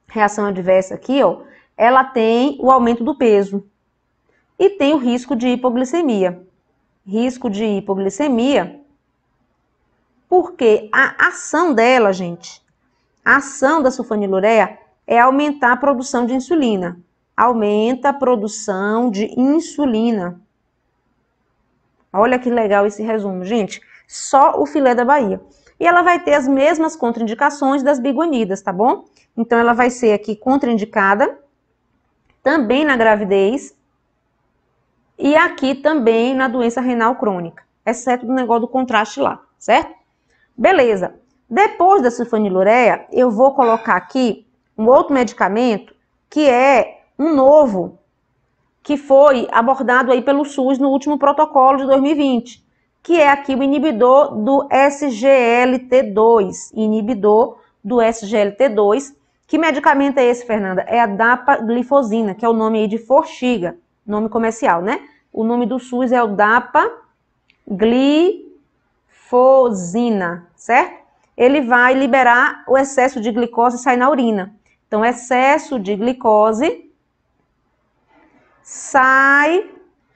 reação adversa aqui, ó, ela tem o aumento do peso, e tem o risco de hipoglicemia. Risco de hipoglicemia porque a ação dela, gente, a ação da sulfonilureia é aumentar a produção de insulina. Aumenta a produção de insulina. Olha que legal esse resumo, gente. Só o filé da Bahia. E ela vai ter as mesmas contraindicações das biguanidas, tá bom? Então ela vai ser aqui contraindicada também na gravidez e aqui também na doença renal crônica, exceto do negócio do contraste lá, certo? Beleza. Depois da sulfonilureia, eu vou colocar aqui um outro medicamento que é um novo que foi abordado aí pelo SUS no último protocolo de 2020, que é aqui o inibidor do SGLT2, inibidor do SGLT2. Que medicamento é esse, Fernanda? É a dapaglifosina, que é o nome aí de forxiga nome comercial, né? O nome do SUS é o DAPA glifosina, certo? Ele vai liberar o excesso de glicose e sai na urina. Então, excesso de glicose sai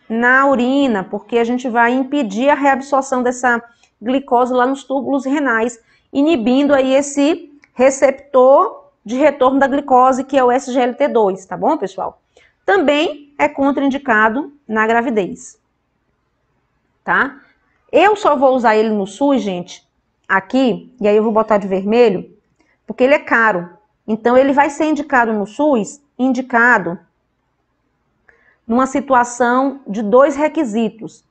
na urina, porque a gente vai impedir a reabsorção dessa glicose lá nos túbulos renais, inibindo aí esse receptor de retorno da glicose, que é o SGLT2, tá bom, pessoal? Também é contraindicado na gravidez. Tá? Eu só vou usar ele no SUS, gente, aqui, e aí eu vou botar de vermelho, porque ele é caro. Então, ele vai ser indicado no SUS, indicado numa situação de dois requisitos.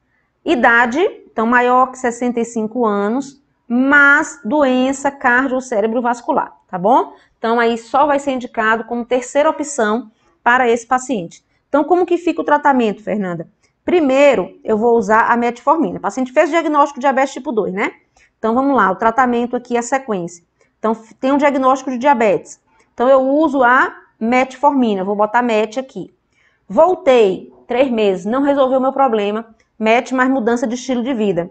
Idade, então maior que 65 anos, mas doença cardio-cérebro-vascular, tá bom? Então, aí só vai ser indicado como terceira opção para esse paciente. Então, como que fica o tratamento, Fernanda? Primeiro, eu vou usar a metformina. O paciente fez diagnóstico de diabetes tipo 2, né? Então, vamos lá, o tratamento aqui é a sequência. Então, tem um diagnóstico de diabetes. Então, eu uso a metformina, vou botar met aqui. Voltei, três meses, não resolveu meu problema, met mais mudança de estilo de vida.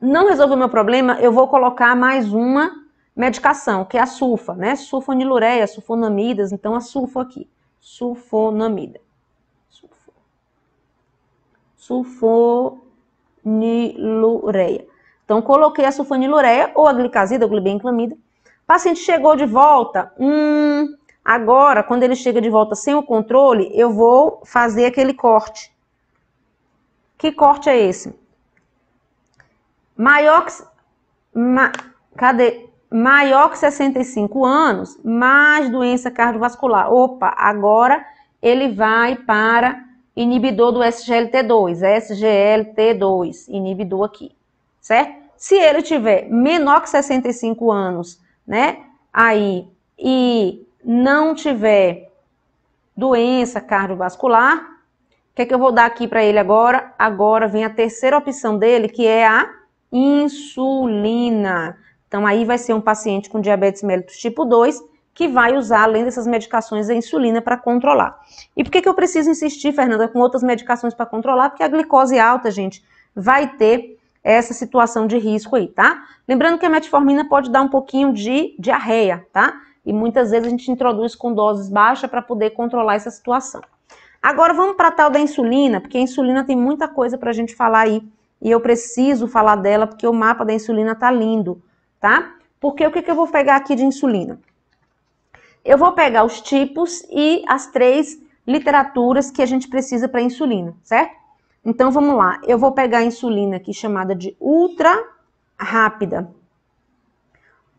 Não resolveu meu problema, eu vou colocar mais uma medicação, que é a sulfa, né? Sulfonilureia, sulfonamidas, então a sulfa aqui sulfonamida. Sulfonilureia. Então, coloquei a sulfonilureia ou a glicazida, a glibenclamida. O paciente chegou de volta. Hum, agora, quando ele chega de volta sem o controle, eu vou fazer aquele corte. Que corte é esse? Maior Ma... Cadê? maior que 65 anos, mais doença cardiovascular. Opa, agora ele vai para inibidor do SGLT2, SGLT2, inibidor aqui, certo? Se ele tiver menor que 65 anos, né, aí, e não tiver doença cardiovascular, o que é que eu vou dar aqui para ele agora? Agora vem a terceira opção dele, que é a insulina. Então, aí vai ser um paciente com diabetes mellitus tipo 2 que vai usar, além dessas medicações, a insulina para controlar. E por que, que eu preciso insistir, Fernanda, com outras medicações para controlar? Porque a glicose alta, gente, vai ter essa situação de risco aí, tá? Lembrando que a metformina pode dar um pouquinho de diarreia, tá? E muitas vezes a gente introduz com doses baixas para poder controlar essa situação. Agora vamos para tal da insulina, porque a insulina tem muita coisa para a gente falar aí. E eu preciso falar dela porque o mapa da insulina tá lindo tá? Porque o que, que eu vou pegar aqui de insulina? Eu vou pegar os tipos e as três literaturas que a gente precisa para insulina, certo? Então vamos lá, eu vou pegar a insulina aqui chamada de ultra rápida.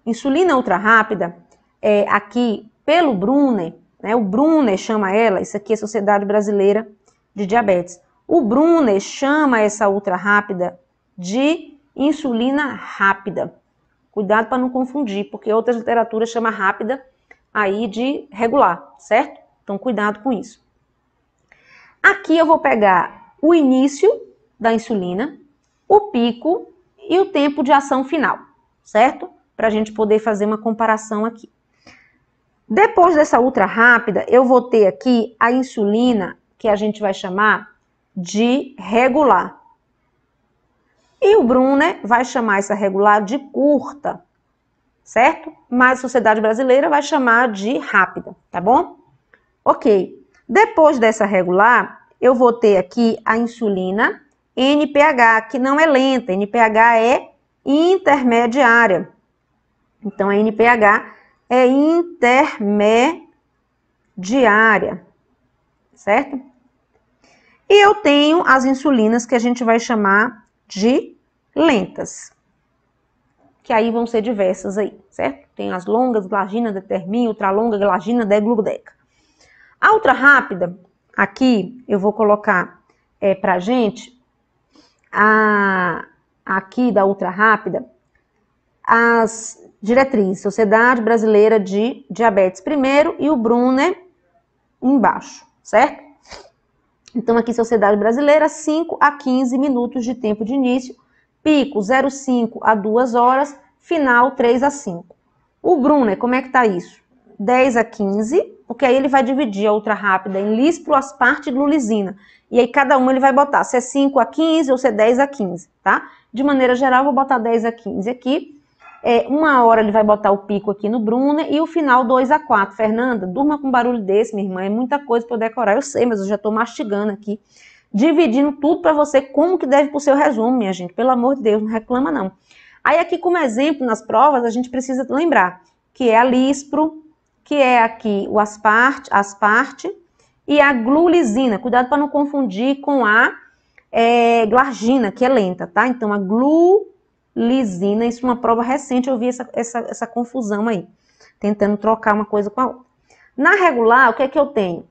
Insulina ultra rápida, é, aqui pelo Brunner, né, o Brunner chama ela, isso aqui é a Sociedade Brasileira de Diabetes. O Brunner chama essa ultra rápida de insulina rápida. Cuidado para não confundir, porque outras literaturas chama rápida aí de regular, certo? Então cuidado com isso. Aqui eu vou pegar o início da insulina, o pico e o tempo de ação final, certo? Para a gente poder fazer uma comparação aqui. Depois dessa ultra rápida, eu vou ter aqui a insulina que a gente vai chamar de regular. E o Brunner né, vai chamar essa regular de curta, certo? Mas a Sociedade Brasileira vai chamar de rápida, tá bom? Ok. Depois dessa regular, eu vou ter aqui a insulina NPH, que não é lenta, NPH é intermediária. Então, a NPH é intermediária, certo? E eu tenho as insulinas que a gente vai chamar de lentas. Que aí vão ser diversas aí, certo? Tem as longas, glagina, determina, ultralonga, glagina, degludeca. A ultra rápida, aqui eu vou colocar é, pra gente, a, aqui da ultra rápida, as diretrizes, Sociedade Brasileira de Diabetes primeiro e o Brunner embaixo, certo? Então, aqui, Sociedade Brasileira, 5 a 15 minutos de tempo de início, pico 0,5 a 2 horas, final 3 a 5. O Brunner, como é que tá isso? 10 a 15, porque aí ele vai dividir a outra rápida em lispro, asparte e glulisina. E aí cada uma ele vai botar se é 5 a 15 ou se é 10 a 15, tá? De maneira geral, eu vou botar 10 a 15 aqui. É, uma hora ele vai botar o pico aqui no Bruna e o final 2 a 4. Fernanda, durma com um barulho desse, minha irmã, é muita coisa para eu decorar. Eu sei, mas eu já estou mastigando aqui, dividindo tudo para você como que deve para o seu resumo, minha gente. Pelo amor de Deus, não reclama não. Aí aqui como exemplo nas provas, a gente precisa lembrar que é a lispro, que é aqui o asparte, asparte e a glulizina. Cuidado para não confundir com a é, glargina, que é lenta, tá? Então a glu lisina. Isso é uma prova recente, eu vi essa, essa, essa confusão aí, tentando trocar uma coisa com a outra. Na regular, o que é que eu tenho?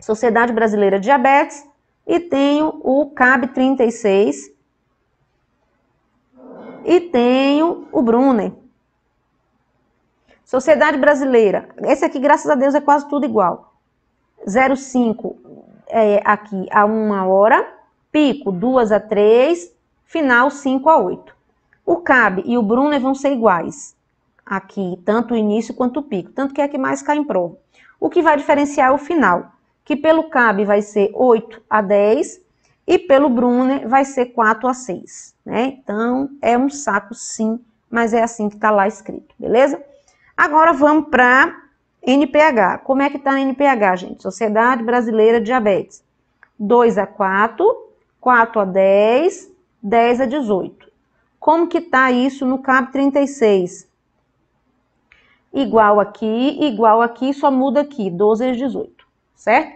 Sociedade Brasileira de Diabetes e tenho o CAB 36 e tenho o Brunner. Sociedade Brasileira, esse aqui, graças a Deus, é quase tudo igual. 05 é, aqui a 1 hora, pico 2 a 3, final 5 a 8. O CAB e o Brunner vão ser iguais aqui, tanto o início quanto o pico, tanto que é que mais cai em prova. O que vai diferenciar é o final, que pelo CAB vai ser 8 a 10 e pelo Brunner vai ser 4 a 6, né? Então, é um saco sim, mas é assim que tá lá escrito, beleza? Agora vamos para NPH. Como é que tá a NPH, gente? Sociedade Brasileira de Diabetes. 2 a 4, 4 a 10, 10 a 18. Como que tá isso no CAB 36? Igual aqui, igual aqui, só muda aqui, 12 vezes 18, certo?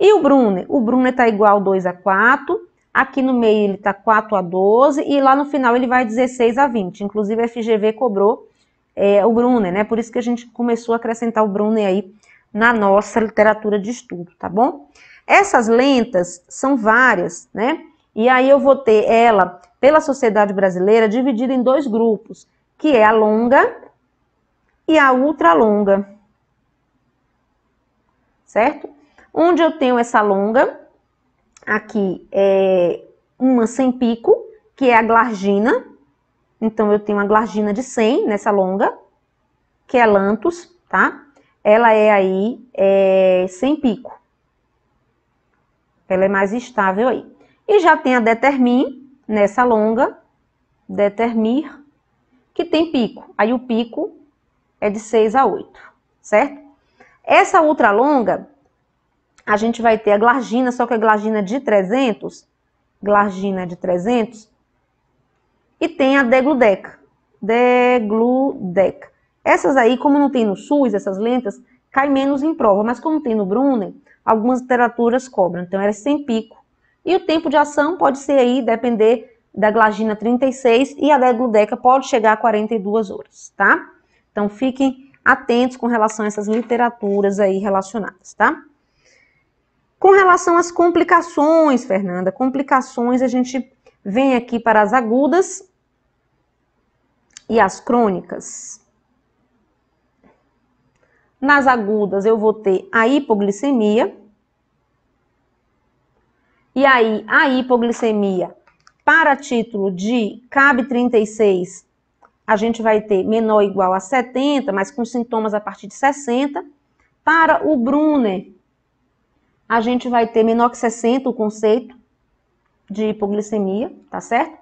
E o Brunner? O Brunner tá igual 2 a 4, aqui no meio ele tá 4 a 12, e lá no final ele vai 16 a 20. Inclusive a FGV cobrou é, o Brunner, né? Por isso que a gente começou a acrescentar o Brunner aí na nossa literatura de estudo, tá bom? Essas lentas são várias, né? E aí eu vou ter ela pela sociedade brasileira dividida em dois grupos, que é a longa e a ultralonga. Certo? Onde eu tenho essa longa, aqui é uma sem pico, que é a glargina. Então, eu tenho uma glargina de 100 nessa longa, que é lantus, tá? Ela é aí é, sem pico. Ela é mais estável aí. E já tem a determin, nessa longa, determir, que tem pico. Aí o pico é de 6 a 8, certo? Essa outra longa, a gente vai ter a glargina, só que a glargina de 300, glargina de 300, e tem a degludeca, degludeca. Essas aí, como não tem no SUS, essas lentas, cai menos em prova, mas como tem no Brunner, algumas literaturas cobram, então era é sem pico e o tempo de ação pode ser aí, depender da glagina 36 e a degludeca pode chegar a 42 horas, tá? Então fiquem atentos com relação a essas literaturas aí relacionadas, tá? Com relação às complicações, Fernanda, complicações a gente vem aqui para as agudas e as crônicas. Nas agudas eu vou ter a hipoglicemia, e aí, a hipoglicemia, para título de CAB 36, a gente vai ter menor ou igual a 70, mas com sintomas a partir de 60. Para o Brunner, a gente vai ter menor que 60 o conceito de hipoglicemia, tá certo?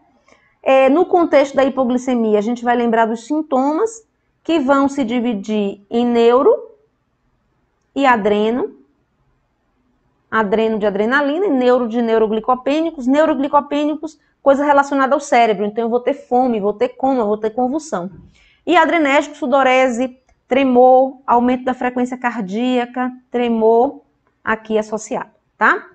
É, no contexto da hipoglicemia, a gente vai lembrar dos sintomas que vão se dividir em neuro e adreno, adreno de adrenalina e neuro de neuroglicopênicos. Neuroglicopênicos, coisa relacionada ao cérebro. Então, eu vou ter fome, vou ter coma, vou ter convulsão. E adrenérgico, sudorese, tremor, aumento da frequência cardíaca, tremor aqui associado, tá?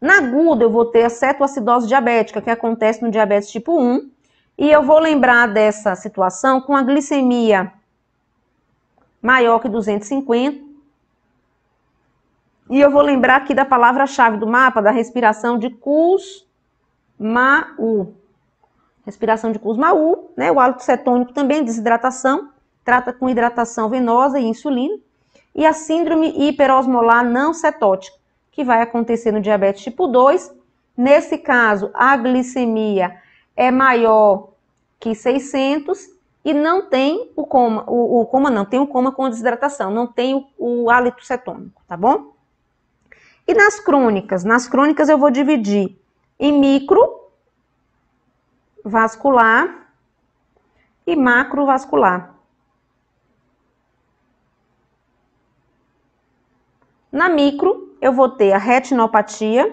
Na aguda, eu vou ter a cetoacidose diabética, que acontece no diabetes tipo 1. E eu vou lembrar dessa situação com a glicemia maior que 250, e eu vou lembrar aqui da palavra-chave do mapa, da respiração de Kuss-Maú, Respiração de Kuzmaú, né? O hálito cetônico também, desidratação, trata com hidratação venosa e insulina. E a síndrome hiperosmolar não cetótica, que vai acontecer no diabetes tipo 2. Nesse caso, a glicemia é maior que 600 e não tem o coma, o, o, coma não, tem o coma com desidratação, não tem o, o hálito cetônico, tá bom? E nas crônicas? Nas crônicas eu vou dividir em micro vascular e macrovascular. Na micro, eu vou ter a retinopatia,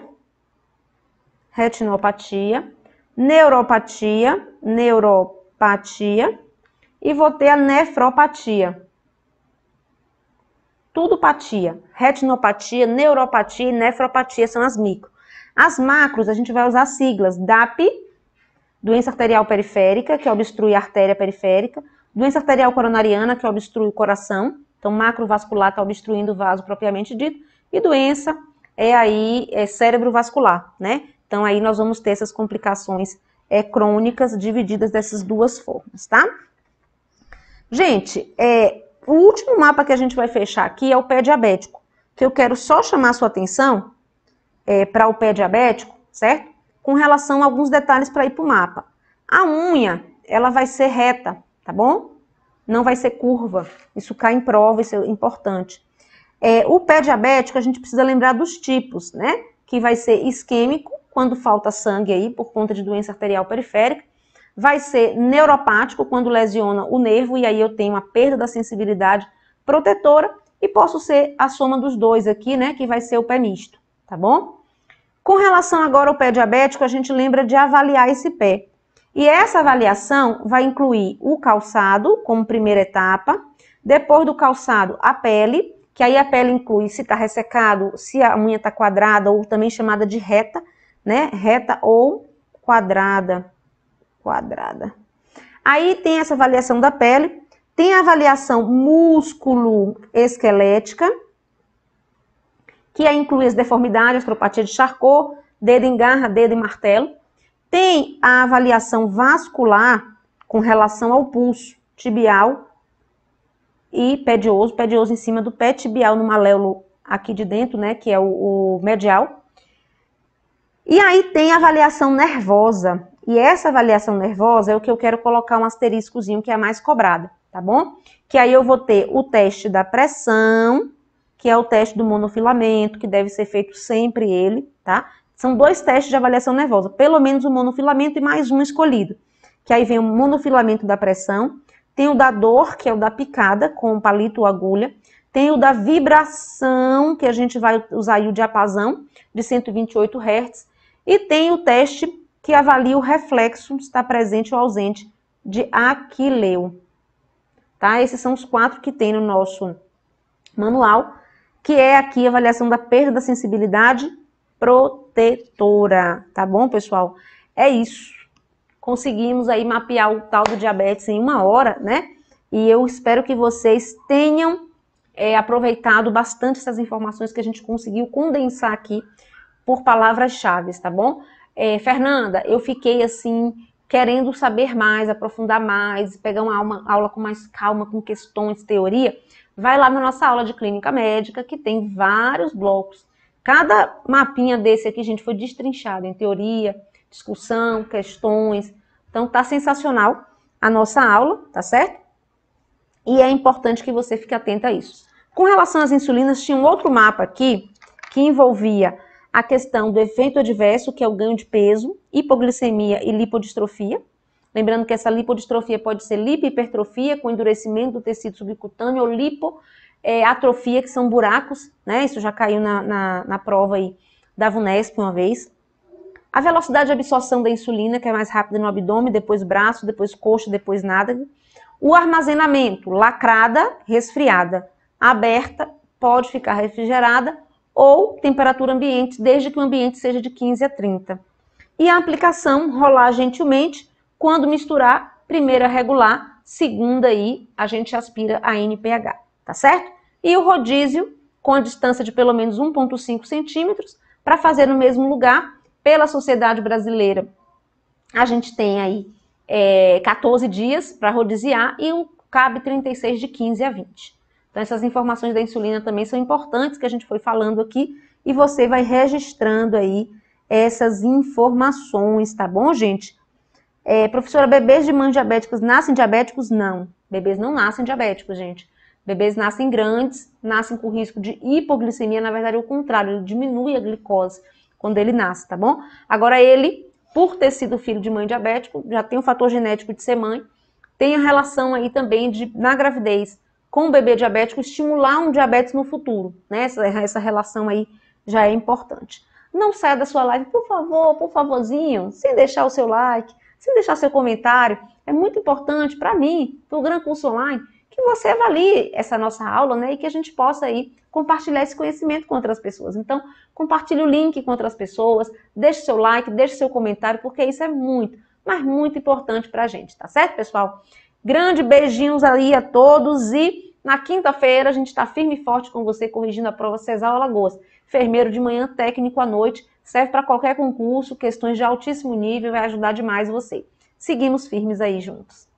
retinopatia, neuropatia, neuropatia e vou ter a nefropatia tudopatia, retinopatia, neuropatia e nefropatia são as micro. As macros, a gente vai usar siglas DAP, doença arterial periférica, que obstrui a artéria periférica, doença arterial coronariana, que obstrui o coração, então macrovascular está obstruindo o vaso propriamente dito, e doença é aí é cérebro vascular, né? Então aí nós vamos ter essas complicações é, crônicas divididas dessas duas formas, tá? Gente, é, o último mapa que a gente vai fechar aqui é o pé diabético, que eu quero só chamar sua atenção é, para o pé diabético, certo? Com relação a alguns detalhes para ir para o mapa. A unha, ela vai ser reta, tá bom? Não vai ser curva. Isso cai em prova, isso é importante. É, o pé diabético, a gente precisa lembrar dos tipos, né? Que vai ser isquêmico, quando falta sangue aí, por conta de doença arterial periférica, vai ser neuropático, quando lesiona o nervo, e aí eu tenho a perda da sensibilidade protetora, e posso ser a soma dos dois aqui, né, que vai ser o pé misto, tá bom? Com relação agora ao pé diabético, a gente lembra de avaliar esse pé. E essa avaliação vai incluir o calçado como primeira etapa, depois do calçado, a pele, que aí a pele inclui se está ressecado, se a unha está quadrada ou também chamada de reta, né? Reta ou quadrada quadrada. Aí tem essa avaliação da pele, tem a avaliação músculo-esquelética, que inclui as deformidades, astropatia de Charcot, dedo em garra, dedo em martelo. Tem a avaliação vascular com relação ao pulso tibial e pedioso, pedioso em cima do pé, tibial no maléolo aqui de dentro, né, que é o, o medial. E aí tem a avaliação nervosa, e essa avaliação nervosa é o que eu quero colocar um asteriscozinho que é a mais cobrada, tá bom? Que aí eu vou ter o teste da pressão, que é o teste do monofilamento, que deve ser feito sempre ele, tá? São dois testes de avaliação nervosa, pelo menos o monofilamento e mais um escolhido. Que aí vem o monofilamento da pressão, tem o da dor, que é o da picada com palito ou agulha, tem o da vibração, que a gente vai usar aí o diapasão de 128 Hz, e tem o teste que avalia o reflexo, se está presente ou ausente, de aquileu. Tá? Esses são os quatro que tem no nosso manual, que é aqui a avaliação da perda da sensibilidade protetora, tá bom, pessoal? É isso. Conseguimos aí mapear o tal do diabetes em uma hora, né? E eu espero que vocês tenham é, aproveitado bastante essas informações que a gente conseguiu condensar aqui por palavras-chave, tá bom? É, Fernanda, eu fiquei assim, querendo saber mais, aprofundar mais, pegar uma aula, aula com mais calma, com questões, teoria. Vai lá na nossa aula de clínica médica, que tem vários blocos. Cada mapinha desse aqui, gente, foi destrinchado em teoria, discussão, questões. Então tá sensacional a nossa aula, tá certo? E é importante que você fique atenta a isso. Com relação às insulinas, tinha um outro mapa aqui que envolvia a questão do efeito adverso, que é o ganho de peso, hipoglicemia e lipodistrofia. Lembrando que essa lipodistrofia pode ser lipohipertrofia, com endurecimento do tecido subcutâneo, ou lipoatrofia, que são buracos, né? Isso já caiu na, na, na prova aí da VUNESP uma vez. A velocidade de absorção da insulina, que é mais rápida no abdômen, depois braço, depois coxa, depois nada. O armazenamento, lacrada, resfriada. Aberta, pode ficar refrigerada, ou temperatura ambiente, desde que o ambiente seja de 15 a 30. E a aplicação rolar gentilmente, quando misturar, primeira regular, segunda aí a gente aspira a NPH, tá certo? E o rodízio com a distância de pelo menos 1,5 centímetros para fazer no mesmo lugar pela sociedade brasileira. A gente tem aí é, eh, 14 dias para rodiziar e um, cabe 36 de 15 a 20. Então, essas informações da insulina também são importantes que a gente foi falando aqui e você vai registrando aí essas informações, tá bom, gente? É, professora, bebês de mães diabéticas nascem diabéticos? Não. Bebês não nascem diabéticos, gente. Bebês nascem grandes, nascem com risco de hipoglicemia, na verdade é o contrário, ele diminui a glicose quando ele nasce, tá bom? Agora ele, por ter sido filho de mãe diabética, já tem o fator genético de ser mãe, tem a relação aí também de, na gravidez, com o bebê diabético estimular um diabetes no futuro, né? Essa, essa relação aí já é importante. Não saia da sua live, por favor, por favorzinho, sem deixar o seu like, sem deixar seu comentário. É muito importante para mim, para o Gran Curso Online, que você avalie essa nossa aula, né? E que a gente possa aí compartilhar esse conhecimento com outras pessoas. Então, compartilhe o link com outras pessoas, deixe seu like, deixe seu comentário, porque isso é muito, mas muito importante para a gente, tá certo, pessoal? Grande beijinhos ali a todos e na quinta-feira a gente está firme e forte com você corrigindo a prova Cesar Alagoas. Enfermeiro de manhã, técnico à noite, serve para qualquer concurso, questões de altíssimo nível, vai ajudar demais você. Seguimos firmes aí juntos.